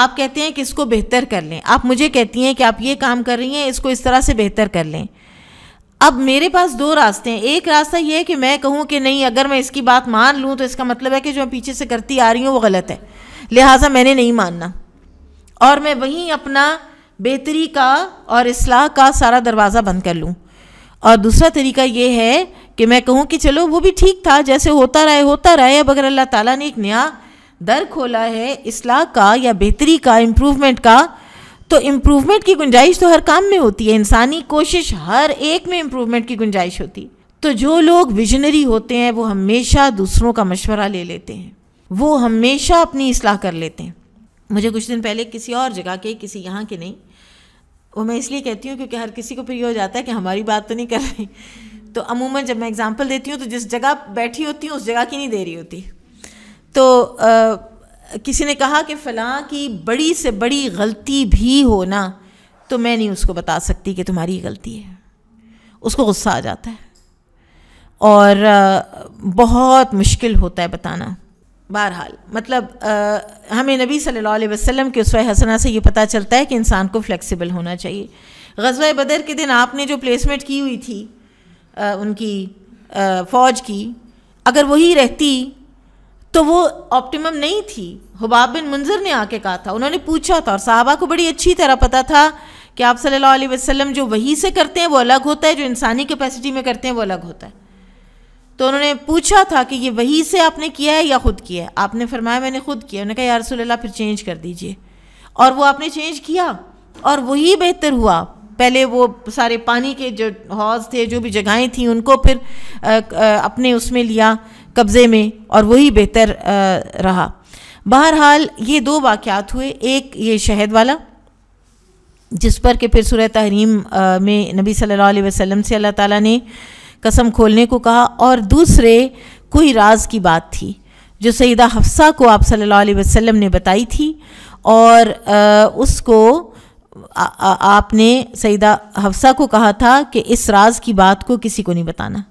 आप कहते हैं कि इसको बेहतर कर लें आप मुझे कहती हैं कि आप ये काम कर रही हैं इसको इस तरह से बेहतर कर लें अब मेरे पास दो रास्ते हैं एक रास्ता ये है कि मैं कहूँ कि नहीं अगर मैं इसकी बात मान लूँ तो इसका मतलब है कि जो मैं पीछे से करती आ रही हूँ वो गलत है लिहाजा मैंने नहीं मानना और मैं वहीं अपना बेहतरी का और असलाह का सारा दरवाज़ा बंद कर लूँ और दूसरा तरीका ये है कि मैं कहूँ कि चलो वो भी ठीक था जैसे होता रहे होता रहे अब अगर अल्लाह ताला ने एक नया दर खोला है इसलाह का या बेहतरी का इम्प्रूवमेंट का तो इम्प्रूवमेंट की गुंजाइश तो हर काम में होती है इंसानी कोशिश हर एक में इम्प्रूवमेंट की गुंजाइश होती तो जो लोग विजनरी होते हैं वो हमेशा दूसरों का मशवरा ले लेते हैं वो हमेशा अपनी असलाह कर लेते हैं मुझे कुछ दिन पहले किसी और जगह के किसी यहाँ के नहीं वो मैं इसलिए कहती हूँ क्योंकि हर किसी को फिर ये हो जाता है कि हमारी बात तो नहीं कर रही तो अमूमन जब मैं एग्ज़ाम्पल देती हूँ तो जिस जगह बैठी होती हूँ उस जगह की नहीं दे रही होती तो आ, किसी ने कहा कि फ़लाँ की बड़ी से बड़ी गलती भी हो ना तो मैं नहीं उसको बता सकती कि तुम्हारी गलती है उसको गुस्सा आ जाता है और बहुत मुश्किल होता है बताना बहरहाल मतलब आ, हमें नबी सल्लल्लाहु अलैहि वसल्लम के उसवा हसना से ये पता चलता है कि इंसान को फ्लेक्सिबल होना चाहिए गजवा बदर के दिन आपने जो प्लेसमेंट की हुई थी आ, उनकी फ़ौज की अगर वही रहती तो वो ऑप्टिमम नहीं थी हुबाब बिन मुंजर ने आके कहा था उन्होंने पूछा था और साहबा को बड़ी अच्छी तरह पता था कि आप सल्लल्लाहु अलैहि वसल्लम जो वही से करते हैं वो अलग होता है जो इंसानी कैपेसिटी में करते हैं वो अलग होता है तो उन्होंने पूछा था कि ये वही से आपने किया है या ख़ुद किया है आपने फरमाया मैंने ख़ुद किया उन्होंने कहा यार रसोल्ला फिर चेंज कर दीजिए और वो आपने चेंज किया और वही बेहतर हुआ पहले वो सारे पानी के जो हौज थे जो भी जगहें थी उनको फिर आ, आ, अपने उसमें लिया कब्ज़े में और वही बेहतर रहा बहरहाल ये दो वाक़ात हुए एक ये शहद वाला जिस पर कि फिर सूरह तहरीम में नबी सल्लल्लाहु अलैहि वसल्लम से अल्लाह ताला ने कसम खोलने को कहा और दूसरे कोई राज की बात थी जो सईदा हफ्सा को आप सल्लल्लाहु अलैहि वसल्लम ने बताई थी और आ, उसको आ, आ, आपने सईदा हफ्सा को कहा था कि इस राज की बात को किसी को नहीं बताना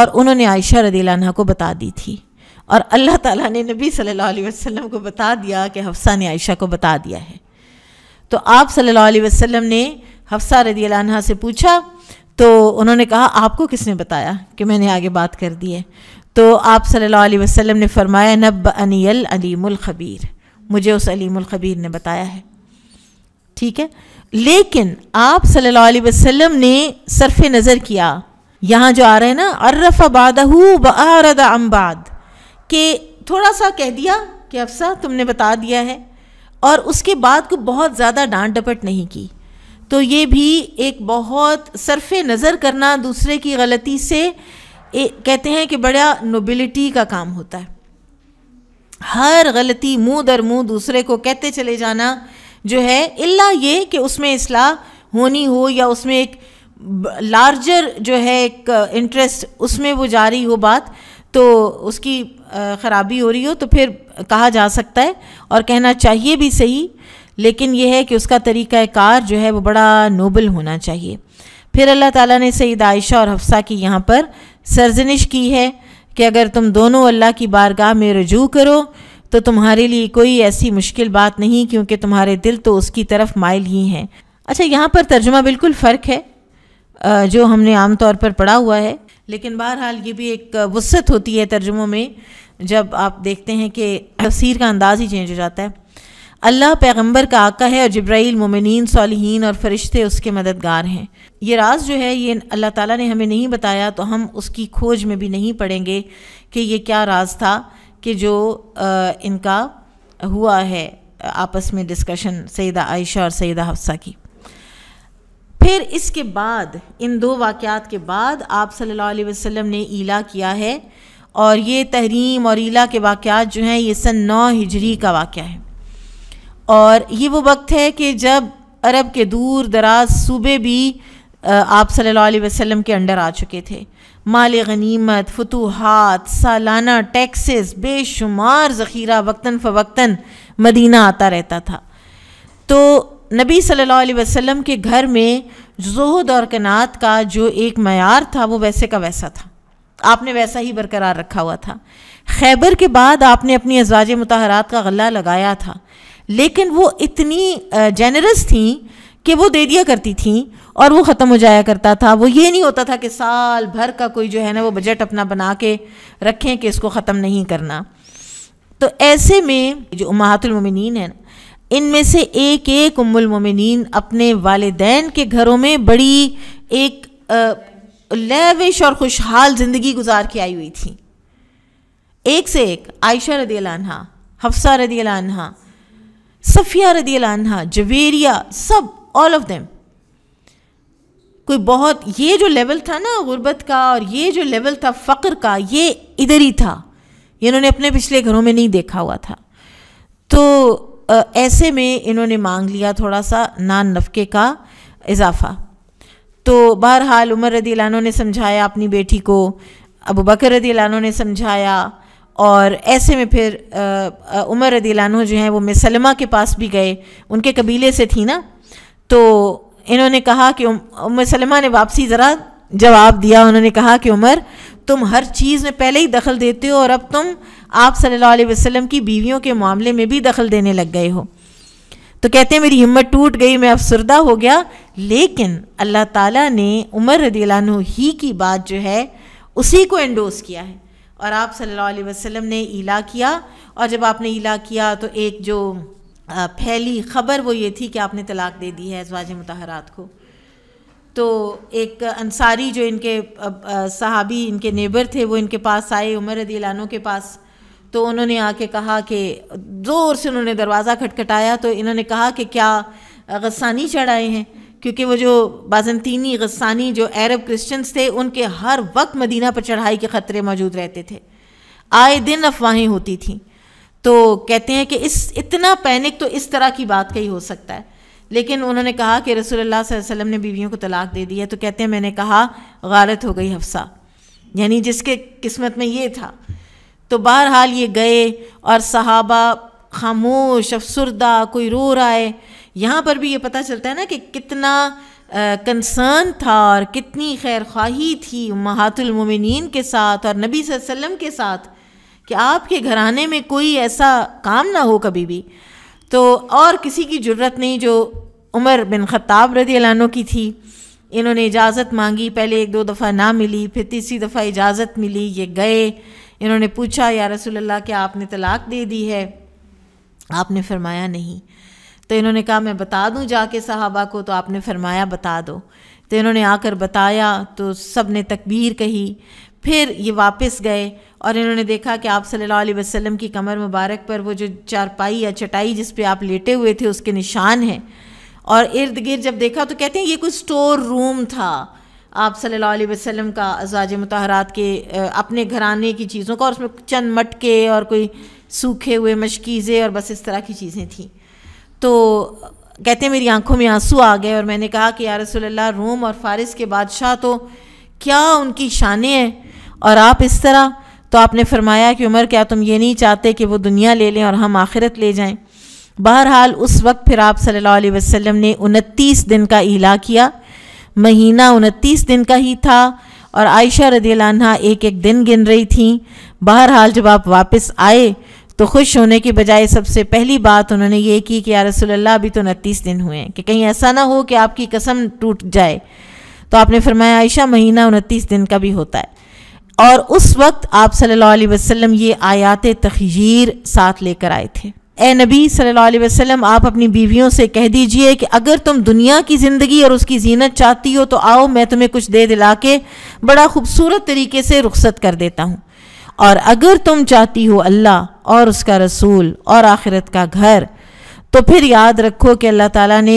और उन्होंने आयशा रदीला को बता दी थी और अल्लाह ताला ने नबी सल्लल्लाहु अलैहि वसल्लम को बता दिया कि हफ्सा ने आयशा को बता दिया है तो आप सल्लल्लाहु अलैहि वसल्लम ने हफ्सा रदी से पूछा तो उन्होंने कहा आपको किसने बताया कि मैंने आगे बात कर दी है तो आप सल्लल्लाहु अलैहि वसल्लम ने फरमाया नब अनियल अलीमुल ख़बीर मुझे उस अलीमुल ख़बीर ने बताया है ठीक है लेकिन आप सल्लल्लाहु अलैहि वसल्लम ने सरफ नज़र किया यहाँ जो आ रहे हैं ना अर्रफ़ बादहू बरद अम्बाद के थोड़ा सा कह दिया कि अफसा तुमने बता दिया है और उसके बाद को बहुत ज़्यादा डांट डपट नहीं की तो ये भी एक बहुत सरफ नज़र करना दूसरे की गलती से ए, कहते हैं कि बड़ा नोबिलिटी का काम होता है हर गलती मुंह दर मुंह दूसरे को कहते चले जाना जो है इल्ला ये कि उसमें असलाह होनी हो या उसमें एक लार्जर जो है एक इंटरेस्ट uh, उसमें वो जारी हो बात तो उसकी uh, ख़राबी हो रही हो तो फिर कहा जा सकता है और कहना चाहिए भी सही लेकिन यह है कि उसका तरीक़ा कार जो है वो बड़ा नोबल होना चाहिए फिर अल्लाह ताला ने सईद आयशा और हफ्सा की यहाँ पर सरजनिश की है कि अगर तुम दोनों अल्लाह की बारगाह में रजू करो तो तुम्हारे लिए कोई ऐसी मुश्किल बात नहीं क्योंकि तुम्हारे दिल तो उसकी तरफ माइल ही हैं अच्छा यहाँ पर तर्जुमा बिल्कुल फ़र्क है जो हमने आम तौर पर पढ़ा हुआ है लेकिन बहरहाल ये भी एक वसत होती है तर्जुमों में जब आप देखते हैं कि तफसीर का अंदाज़ ही चेंज हो जाता है अल्लाह पैगंबर का आका है और जब्राइल मोमिन सालहीन और फरिश्ते उसके मददगार हैं ये राज जो है ये अल्लाह ताला ने हमें नहीं बताया तो हम उसकी खोज में भी नहीं पड़ेंगे कि ये क्या राज था कि जो आ, इनका हुआ है आपस में डिस्कशन सैदा आयशा और सैदा हफ्सा की फिर इसके बाद इन दो वाक़ात के बाद आप सल्लल्लाहु अलैहि वसल्लम ने ईला किया है और ये तहरीम और ईला के वाक़ात जो हैं ये सन नौ हिजरी का वाक़ है और ये वो वक्त है कि जब अरब के दूर दराज सूबे भी आप सल्लल्लाहु अलैहि वसल्लम के अंडर आ चुके थे माल गनीमत फतूहत सालाना टैक्सेस बेशुमार ज़ख़ीरा वक्ता फ़वक्ता मदीना आता रहता था तो नबी सल्लल्लाहु अलैहि वसल्लम के घर में जहद और कनात का जो एक मैार था वो वैसे का वैसा था आपने वैसा ही बरकरार रखा हुआ था खैबर के बाद आपने अपनी अजवाज मतहरात का गला लगाया था लेकिन वो इतनी जेनरस थी कि वो दे दिया करती थी और वो ख़त्म हो जाया करता था वो ये नहीं होता था कि साल भर का कोई जो है ना वो बजट अपना बना के रखें कि इसको ख़त्म नहीं करना तो ऐसे में जो उमातुलमिन है इनमें से एक एक उमुलमिन अपने वालदेन के घरों में बड़ी एक लेविश और खुशहाल ज़िंदगी गुजार के आई हुई थी एक से एक आयशा रदी हफ्सा रदी सफ़िया रदी अलहा जवेरिया सब ऑल ऑफ देम कोई बहुत ये जो लेवल था ना गुर्बत का और ये जो लेवल था फ़क्र का ये इधर ही था इन्होंने अपने पिछले घरों में नहीं देखा हुआ था तो ऐसे में इन्होंने मांग लिया थोड़ा सा नान नफके का इजाफ़ा तो बहरहाल उमर रदी ने समझाया अपनी बेटी को अबू बकर रदी ने समझाया और ऐसे में फिर उमर रदी जो हैं वो मिसलमा के पास भी गए उनके कबीले से थी ना तो इन्होंने कहा कि उम, उम सलमा ने वापसी ज़रा जवाब दिया उन्होंने कहा कि उमर तुम हर चीज़ में पहले ही दखल देते हो और अब तुम आप सल्लल्लाहु अलैहि वसल्लम की बीवियों के मामले में भी दखल देने लग गए हो तो कहते हैं मेरी हिम्मत टूट गई मैं अफसरदा हो गया लेकिन अल्लाह ताला ने उमर रदीलानू ही की बात जो है उसी को एंडोस किया है और आप सल्लल्लाहु अलैहि वसल्लम ने इला किया और जब आपने ईला किया तो एक जो फैली ख़बर वो ये थी कि आपने तलाक दे दी है अजवाज मतहरात को तो एक अंसारी जो इनके सहाबी इनके नेबर थे वो इनके पास आए उमर रदीलानों के पास तो उन्होंने आके कहा कि ज़ोर से उन्होंने दरवाज़ा खटखटाया तो इन्होंने कहा कि क्या गस्सानी चढ़ाए हैं क्योंकि वो जो बाज़ंतीनी गस्सानी जो अरब क्रिश्चियंस थे उनके हर वक्त मदीना पर चढ़ाई के ख़तरे मौजूद रहते थे आए दिन अफवाहें होती थीं तो कहते हैं कि इस इतना पैनिक तो इस तरह की बात का ही हो सकता है लेकिन उन्होंने कहा कि रसूलुल्लाह वसल्लम ने बीवियों को तलाक दे दिया तो कहते हैं मैंने कहा गारत हो गई हफ्सा यानी जिसके किस्मत में ये था तो बहरहाल ये गए और सहाबा खामोश अफसरदा कोई रो रहा है यहाँ पर भी ये पता चलता है ना कि कितना कंसर्न था और कितनी खैर ख्वाही थी महातुलमिन के साथ और नबी वसल्लम के साथ कि आपके घराने में कोई ऐसा काम ना हो कभी भी तो और किसी की ज़रूरत नहीं जो उमर बिन ख़ताब रदी की थी इन्होंने इजाज़त मांगी पहले एक दो दफ़ा ना मिली फिर तीसरी दफ़ा इजाज़त मिली ये गए इन्होंने पूछा या रसूल अल्लाह क्या आपने तलाक दे दी है आपने फरमाया नहीं तो इन्होंने कहा मैं बता दूं जाके सहाबा को तो आपने फरमाया बता दो तो इन्होंने आकर बताया तो सब ने तकबीर कही फिर ये वापस गए और इन्होंने देखा कि आप सल्लल्लाहु अलैहि वसल्लम की कमर मुबारक पर वो जो चारपाई या चटाई जिस पे आप लेटे हुए थे उसके निशान हैं और इर्द गिर्द जब देखा तो कहते हैं ये कोई स्टोर रूम था आप सल्लल्लाहु अलैहि वसल्लम का अजाज मतहरात के अपने घराने की चीज़ों का और उसमें चंद मटके और कोई सूखे हुए मशकीज़े और बस इस तरह की चीज़ें थी तो कहते हैं मेरी आंखों में आंसू आ गए और मैंने कहा कि यार रसोल्ला रोम और फारिस के बादशाह तो क्या उनकी शान हैं और आप इस तरह तो आपने फरमाया कि उमर क्या तुम ये नहीं चाहते कि वो दुनिया ले लें और हम आखिरत ले जाएं बहरहाल उस वक्त फिर आप सल्लल्लाहु अलैहि वसल्लम ने उनतीस दिन का इला किया महीना उनतीस दिन का ही था और आयशा रदी एक एक दिन गिन रही थी बहरहाल जब आप वापस आए तो खुश होने की बजाय सबसे पहली बात उन्होंने ये की कि या रसोल्ला अभी तो उनतीस दिन हुए हैं कि कहीं ऐसा ना हो कि आपकी कसम टूट जाए तो आपने फरमाया आयशा महीना उनतीस दिन का भी होता है और उस वक्त आप सल्लल्लाहु अलैहि वसल्लम ये आयात तखजीर साथ लेकर आए थे ए नबी सल्लल्लाहु अलैहि वसल्लम आप अपनी बीवियों से कह दीजिए कि अगर तुम दुनिया की ज़िंदगी और उसकी जीनत चाहती हो तो आओ मैं तुम्हें कुछ दे दिला के बड़ा खूबसूरत तरीके से रुखसत कर देता हूँ और अगर तुम चाहती हो अल्लाह और उसका रसूल और आखिरत का घर तो फिर याद रखो कि अल्लाह ताला ने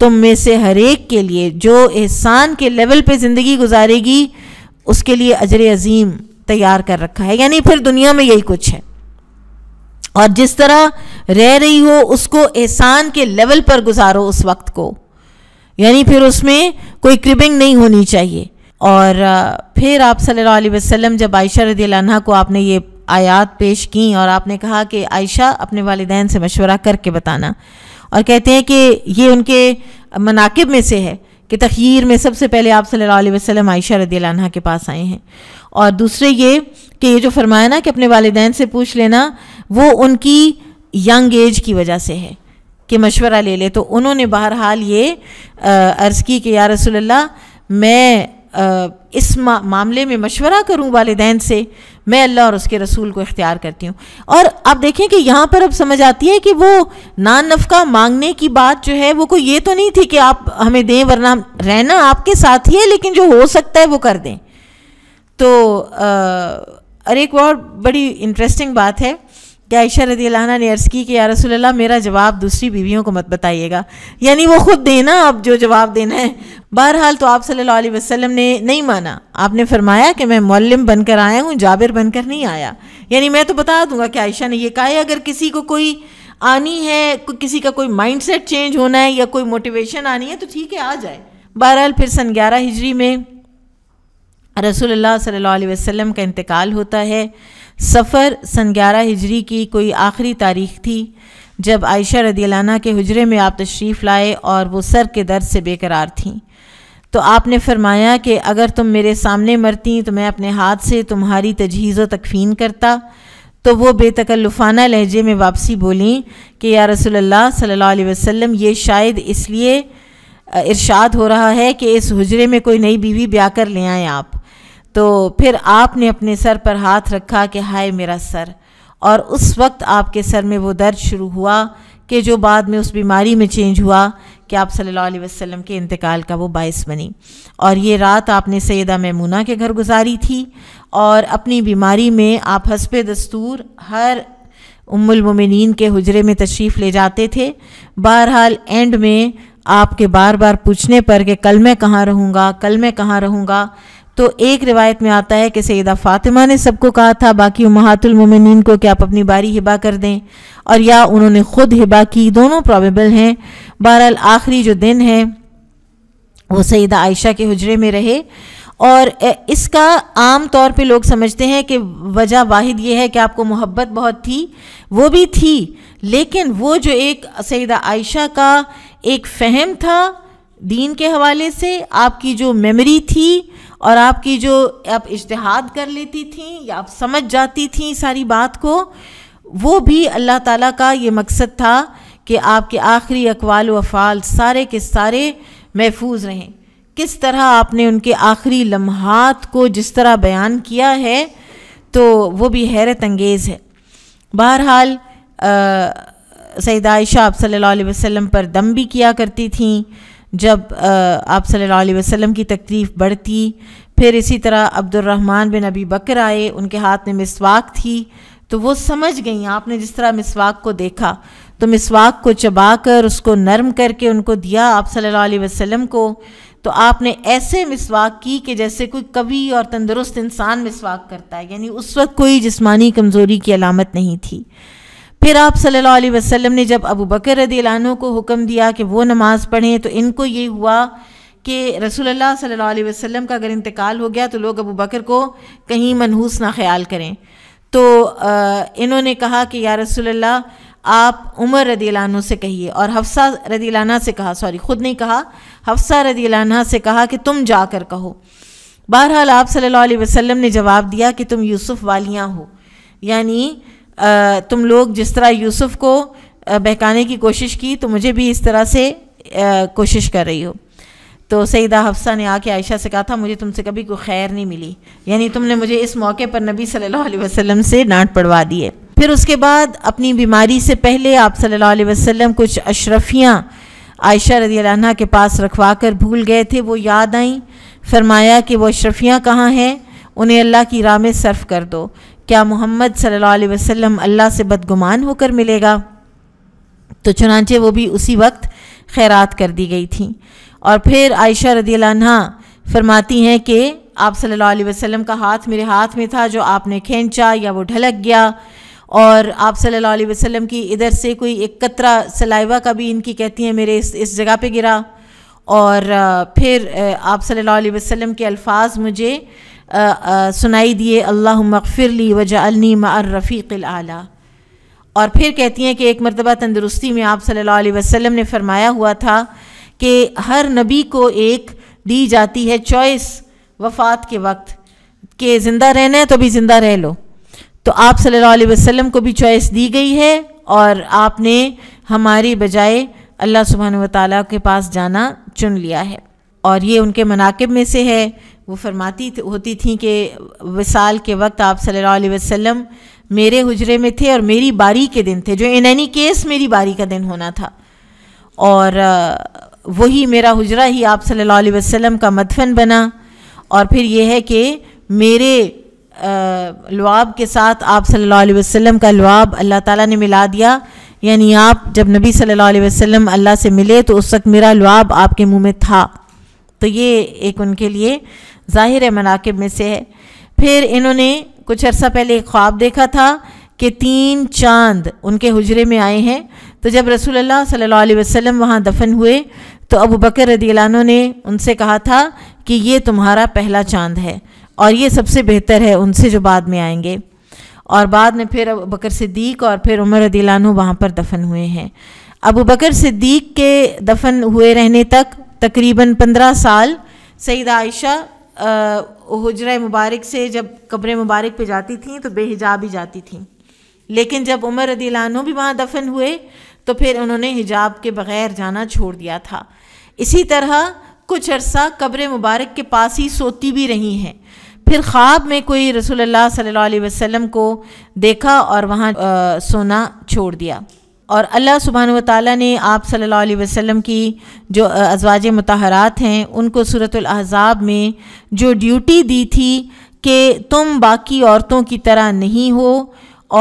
तुम में से हर एक के लिए जो एहसान के लेवल पे ज़िंदगी गुजारेगी उसके लिए अजर अजीम तैयार कर रखा है यानी फिर दुनिया में यही कुछ है और जिस तरह रह रही हो उसको एहसान के लेवल पर गुजारो उस वक्त को यानी फिर उसमें कोई क्रिबिंग नहीं होनी चाहिए और फिर आप सल्लल्लाहु अलैहि वसल्लम जब आयशा रदी अनहा को आपने ये आयात पेश की और आपने कहा कि आयशा अपने वालदान से मशवरा करके बताना और कहते हैं कि ये उनके मनाकब में से है कि तखीर में सबसे पहले आप सल्लल्लाहु अलैहि वसल्लम आयशा रदी अनहा के पास आए हैं और दूसरे ये कि ये जो फरमाया ना कि अपने वालदान से पूछ लेना वो उनकी यंग एज की वजह से है कि मशवरा ले ले तो उन्होंने बहरहाल ये अर्ज़ की कि या रसोल्ला मैं इस मा, मामले में मशवरा करूं वालदेन से मैं अल्लाह और उसके रसूल को इख्तियार करती हूँ और आप देखें कि यहाँ पर अब समझ आती है कि वो नान नफका मांगने की बात जो है वो कोई ये तो नहीं थी कि आप हमें दें वरना रहना आपके साथ ही है लेकिन जो हो सकता है वो कर दें तो और एक और बड़ी इंटरेस्टिंग बात है कि आयशा रदी अल्लाह ने अर्ज़ की कि या रसोल्ला मेरा जवाब दूसरी बीवियों को मत बताइएगा यानी वो खुद देना अब जो जवाब देना है बहरहाल तो आप सल्लल्लाहु अलैहि वसल्लम ने नहीं माना आपने फरमाया कि मैं मौलम बनकर आया हूँ जाबिर बनकर नहीं आया यानी मैं तो बता दूंगा कि आयशा ने यह कहा है अगर किसी को कोई आनी है किसी का कोई सेट चेंज होना है या कोई मोटिवेशन आनी है तो ठीक है आ जाए बहरहाल फिर सन ग्यारह हिजरी में रसूलुल्लाह सल्लल्लाहु अलैहि वसल्लम का इंतकाल होता है सफ़र सन ग्यारह हिजरी की कोई आखिरी तारीख थी जब आयशा रदीलाना के हजरे में आप तशरीफ़ लाए और वो सर के दर्द से बेकरार थीं तो आपने फरमाया कि अगर तुम मेरे सामने मरती तो मैं अपने हाथ से तुम्हारी तजहीज़ व तकफीन करता तो वो बेतकल्लुफाना लहजे में वापसी बोलें कि या रसोल्ला सल्ला वसम ये शायद इसलिए इरशाद हो रहा है कि इस हजरे में कोई नई बीवी ब्याह कर ले आएँ आप तो फिर आपने अपने सर पर हाथ रखा कि हाय मेरा सर और उस वक्त आपके सर में वो दर्द शुरू हुआ कि जो बाद में उस बीमारी में चेंज हुआ कि आप सल्लल्लाहु अलैहि वसल्लम के इंतकाल का वो बायस बनी और ये रात आपने सैदा ममूना के घर गुजारी थी और अपनी बीमारी में आप हसब दस्तूर हर उम्मिन के हजरे में तशरीफ़ ले जाते थे बहरहाल एंड में आपके बार बार पूछने पर कि कल मैं कहाँ रहूँगा कल मैं कहाँ रहूँगा तो एक रिवायत में आता है कि सैदा फ़ातिमा ने सबको कहा था बाकी महातुलमिन को कि आप अपनी बारी हिबा कर दें और या उन्होंने ख़ुद हिबा की दोनों प्रॉबेबल हैं बहरहाल आखिरी जो दिन है वो सैदा आयशा के हजरे में रहे और इसका आम तौर पे लोग समझते हैं कि वजह वाहिद ये है कि आपको मोहब्बत बहुत थी वो भी थी लेकिन वो जो एक सैदा आयशा का एक फ़हम था दीन के हवाले से आपकी जो मेमोरी थी और आपकी जो आप इश्तहाद कर लेती थी या आप समझ जाती थी सारी बात को वो भी अल्लाह ताला का ये मकसद था कि आपके आखिरी अकवाल अफ़ाल सारे के सारे महफूज रहें किस तरह आपने उनके आखिरी लम्हात को जिस तरह बयान किया है तो वो भी हैरत अंगेज़ है बहरहाल सैद आयशा आप सल्लल्लाहु अलैहि वसल्लम पर दम भी किया करती थी जब आप सल्लल्लाहु अलैहि वसल्लम की तकलीफ़ बढ़ती फिर इसी तरह अब्दुलरहमान बिन अबी बकर आए उनके हाथ में मिसवाक थी तो वो समझ गई आपने जिस तरह मिसवाक को देखा तो मिसवाक को चबा कर उसको नरम करके उनको दिया आप सल्लल्लाहु अलैहि वसल्लम को तो आपने ऐसे मिसवाक की कि जैसे कोई कवि और तंदुरुस्त इंसान मिसवाक करता है यानी उस वक्त कोई जिस्मानी कमज़ोरी की अलामत नहीं थी फिर आप सल्लल्लाहु अलैहि वसल्लम ने जब अबू बकर रदीलानों को हुक्म दिया कि वो नमाज़ पढ़ें तो इनको ये हुआ कि रसूलुल्लाह सल्लल्लाहु अलैहि वसल्लम का अगर इंतकाल हो गया तो लोग अबू बकर को कहीं मनहूस ना ख्याल करें तो इन्होंने कहा कि या रसूलुल्लाह आप उमर रदी से कहिए और हफ्सा रदी से कहा सॉरी खुद नहीं कहा हफ्सा रदी से कहा कि तुम कर कहो बहरहाल आप सल्लल्लाहु अलैहि वसल्लम ने जवाब दिया कि तुम यूसुफ़ वालियाँ हो यानी तुम लोग जिस तरह यूसुफ को बहकाने की कोशिश की तो मुझे भी इस तरह से कोशिश कर रही हो तो सईदा हफ्सा ने आके आयशा से कहा था मुझे तुमसे कभी कोई खैर नहीं मिली यानी तुमने मुझे इस मौके पर नबी सल्लल्लाहु अलैहि वसल्लम से डांट पड़वा दी है फिर उसके बाद अपनी बीमारी से पहले आप सल्लल्लाहु अलैहि वसल्लम कुछ अशरफियाँ आयशा रजी के पास रखवा कर भूल गए थे वो याद आईं फरमाया कि वह अशरफियाँ कहाँ हैं उन्हें अल्लाह की राह में सर्फ कर दो क्या मोहम्मद सल्लल्लाहु अलैहि वसल्लम अल्लाह से बदगुमान होकर मिलेगा तो चुनाचे वो भी उसी वक्त खैरात कर दी गई थी और फिर आयशा रदी फरमाती हैं कि आप सल्लल्लाहु अलैहि वसल्लम का हाथ मेरे हाथ में था जो आपने खींचा या वो ढलक गया और आप सल्लल्लाहु अलैहि वसल्लम की इधर से कोई एक कतरा सलाइवा का भी इनकी कहती हैं मेरे इस इस जगह पे गिरा और फिर आप सल्लल्लाहु अलैहि वसल्लम के अल्फाज मुझे सुनाई दिए अल्लाह मगफिरली वजालनी मर्रफ़ीक़िल आला और फिर कहती हैं कि एक मरतबा तंदरुस्ती में आप सल्लल्लाहु अलैहि वसल्लम ने फरमाया हुआ था कि हर नबी को एक दी जाती है चॉइस वफात के वक्त कि ज़िंदा रहना है तो भी ज़िंदा रह लो तो आप सल्लल्लाहु अलैहि वसल्लम को भी चॉइस दी गई है और आपने हमारी बजाय अल्लाह सुबहान व ताली के पास जाना चुन लिया है और ये उनके मनाकब में से है वो फरमाती होती थी कि विसाल के वक्त आप सल्लल्लाहु अलैहि वसल्लम मेरे हुजरे में थे और मेरी बारी के दिन थे जो इन एनी केस मेरी बारी का दिन होना था और वही मेरा हुजरा ही आप सल्लल्लाहु अलैहि वसल्लम का मदफन बना और फिर यह है कि मेरे लुआब के साथ आप सल्लल्लाहु अलैहि वसल्लम का लुआब अल्लाह ताला ने मिला दिया यानी आप जब नबी सल्लल्लाहु अलैहि वसल्लम अल्लाह से मिले तो उस वक्त मेरा लुआब आपके मुंह में था तो ये एक उनके लिए ज़ाहिर मनाकब में से है फिर इन्होंने कुछ अर्सा पहले एक ख्वाब देखा था कि तीन चांद उनके हजरे में आए हैं तो जब रसूलुल्लाह सल्लल्लाहु अलैहि वसल्लम वहाँ दफन हुए तो अबू बकर रदीलानो ने उनसे कहा था कि ये तुम्हारा पहला चांद है और ये सबसे बेहतर है उनसे जो बाद में आएंगे और बाद में फिर अबू बकर सिद्दीक और फिर उमर रदीलानो वहाँ पर दफन हुए हैं अबू बकर सिद्दीक के दफन हुए रहने तक तकरीबन पंद्रह साल सईद आयशा हजरा मुबारक से जब कब्र मुबारक पे जाती थी तो बेहिजाब ही जाती थी लेकिन जब उमर रदीलानो भी वहाँ दफन हुए तो फिर उन्होंने हिजाब के बग़ैर जाना छोड़ दिया था इसी तरह कुछ अरसा कब्र मुबारक के पास ही सोती भी रही हैं फिर ख्वाब में कोई रसोल्ला सल्लल्लाहु अलैहि वसल्लम को देखा और वहाँ सोना छोड़ दिया और अल्लाह सुबहान ताली ने आप सल्लल्लाहु अलैहि वसल्लम की जो अजवाज मतहरात हैं उनको सूरत अहज़ाब में जो ड्यूटी दी थी कि तुम बाकी औरतों की तरह नहीं हो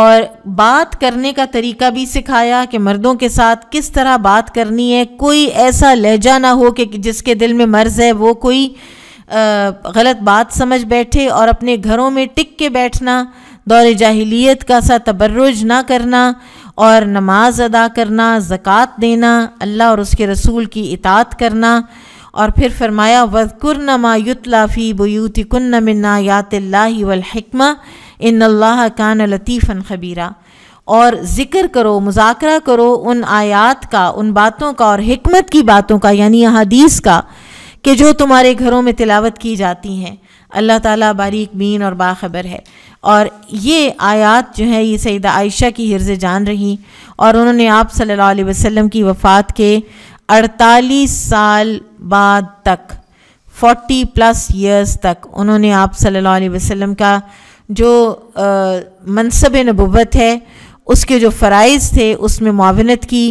और बात करने का तरीका भी सिखाया कि मर्दों के साथ किस तरह बात करनी है कोई ऐसा लहजा ना हो कि जिसके दिल में मर्ज़ है वो कोई गलत बात समझ बैठे और अपने घरों में टिक के बैठना दौर जाहिलियत का सा तबर्रज ना करना और नमाज अदा करना ज़क़़त देना अल्लाह और उसके रसूल की इतात करना और फिर फरमाया वजकुर नमा युतलाफ़ी बयूति कन्न मन्ना यातिल्ला वलहकमा इन अल्लाह कान लतीफ़न खबीरा और ज़िक्र करो मुजाकरा करो उन आयात का उन बातों का और हमत की बातों का यानि अहादीस का कि जो तुम्हारे घरों में तिलावत की जाती हैं अल्लाह ताला बारीक बीन और बाबर है और ये आयत जो है ये सईद आयशा की हिरज जान रही और उन्होंने आप सल्लल्लाहु अलैहि वसल्लम की वफ़ात के 48 साल बाद तक 40 प्लस इयर्स तक उन्होंने आप सल्लल्लाहु अलैहि वसल्लम का जो मनसब नबूत है उसके जो फ़राइज़ थे उसमें मावनत की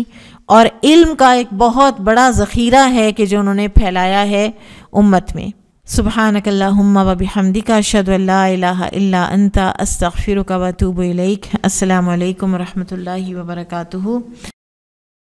और इल्म का एक बहुत बड़ा ज़ख़ीरा है कि जो उन्होंने फैलाया है उम्मत में सुबहानकल्लाहुम्मा व बिहमदिका अशहदु अल्ला इलाहा इल्ला अंता अस्तगफिरुका व अतूबु इलैक अस्सलाम वालेकुम रहमतुल्लाहि व बरकातुहू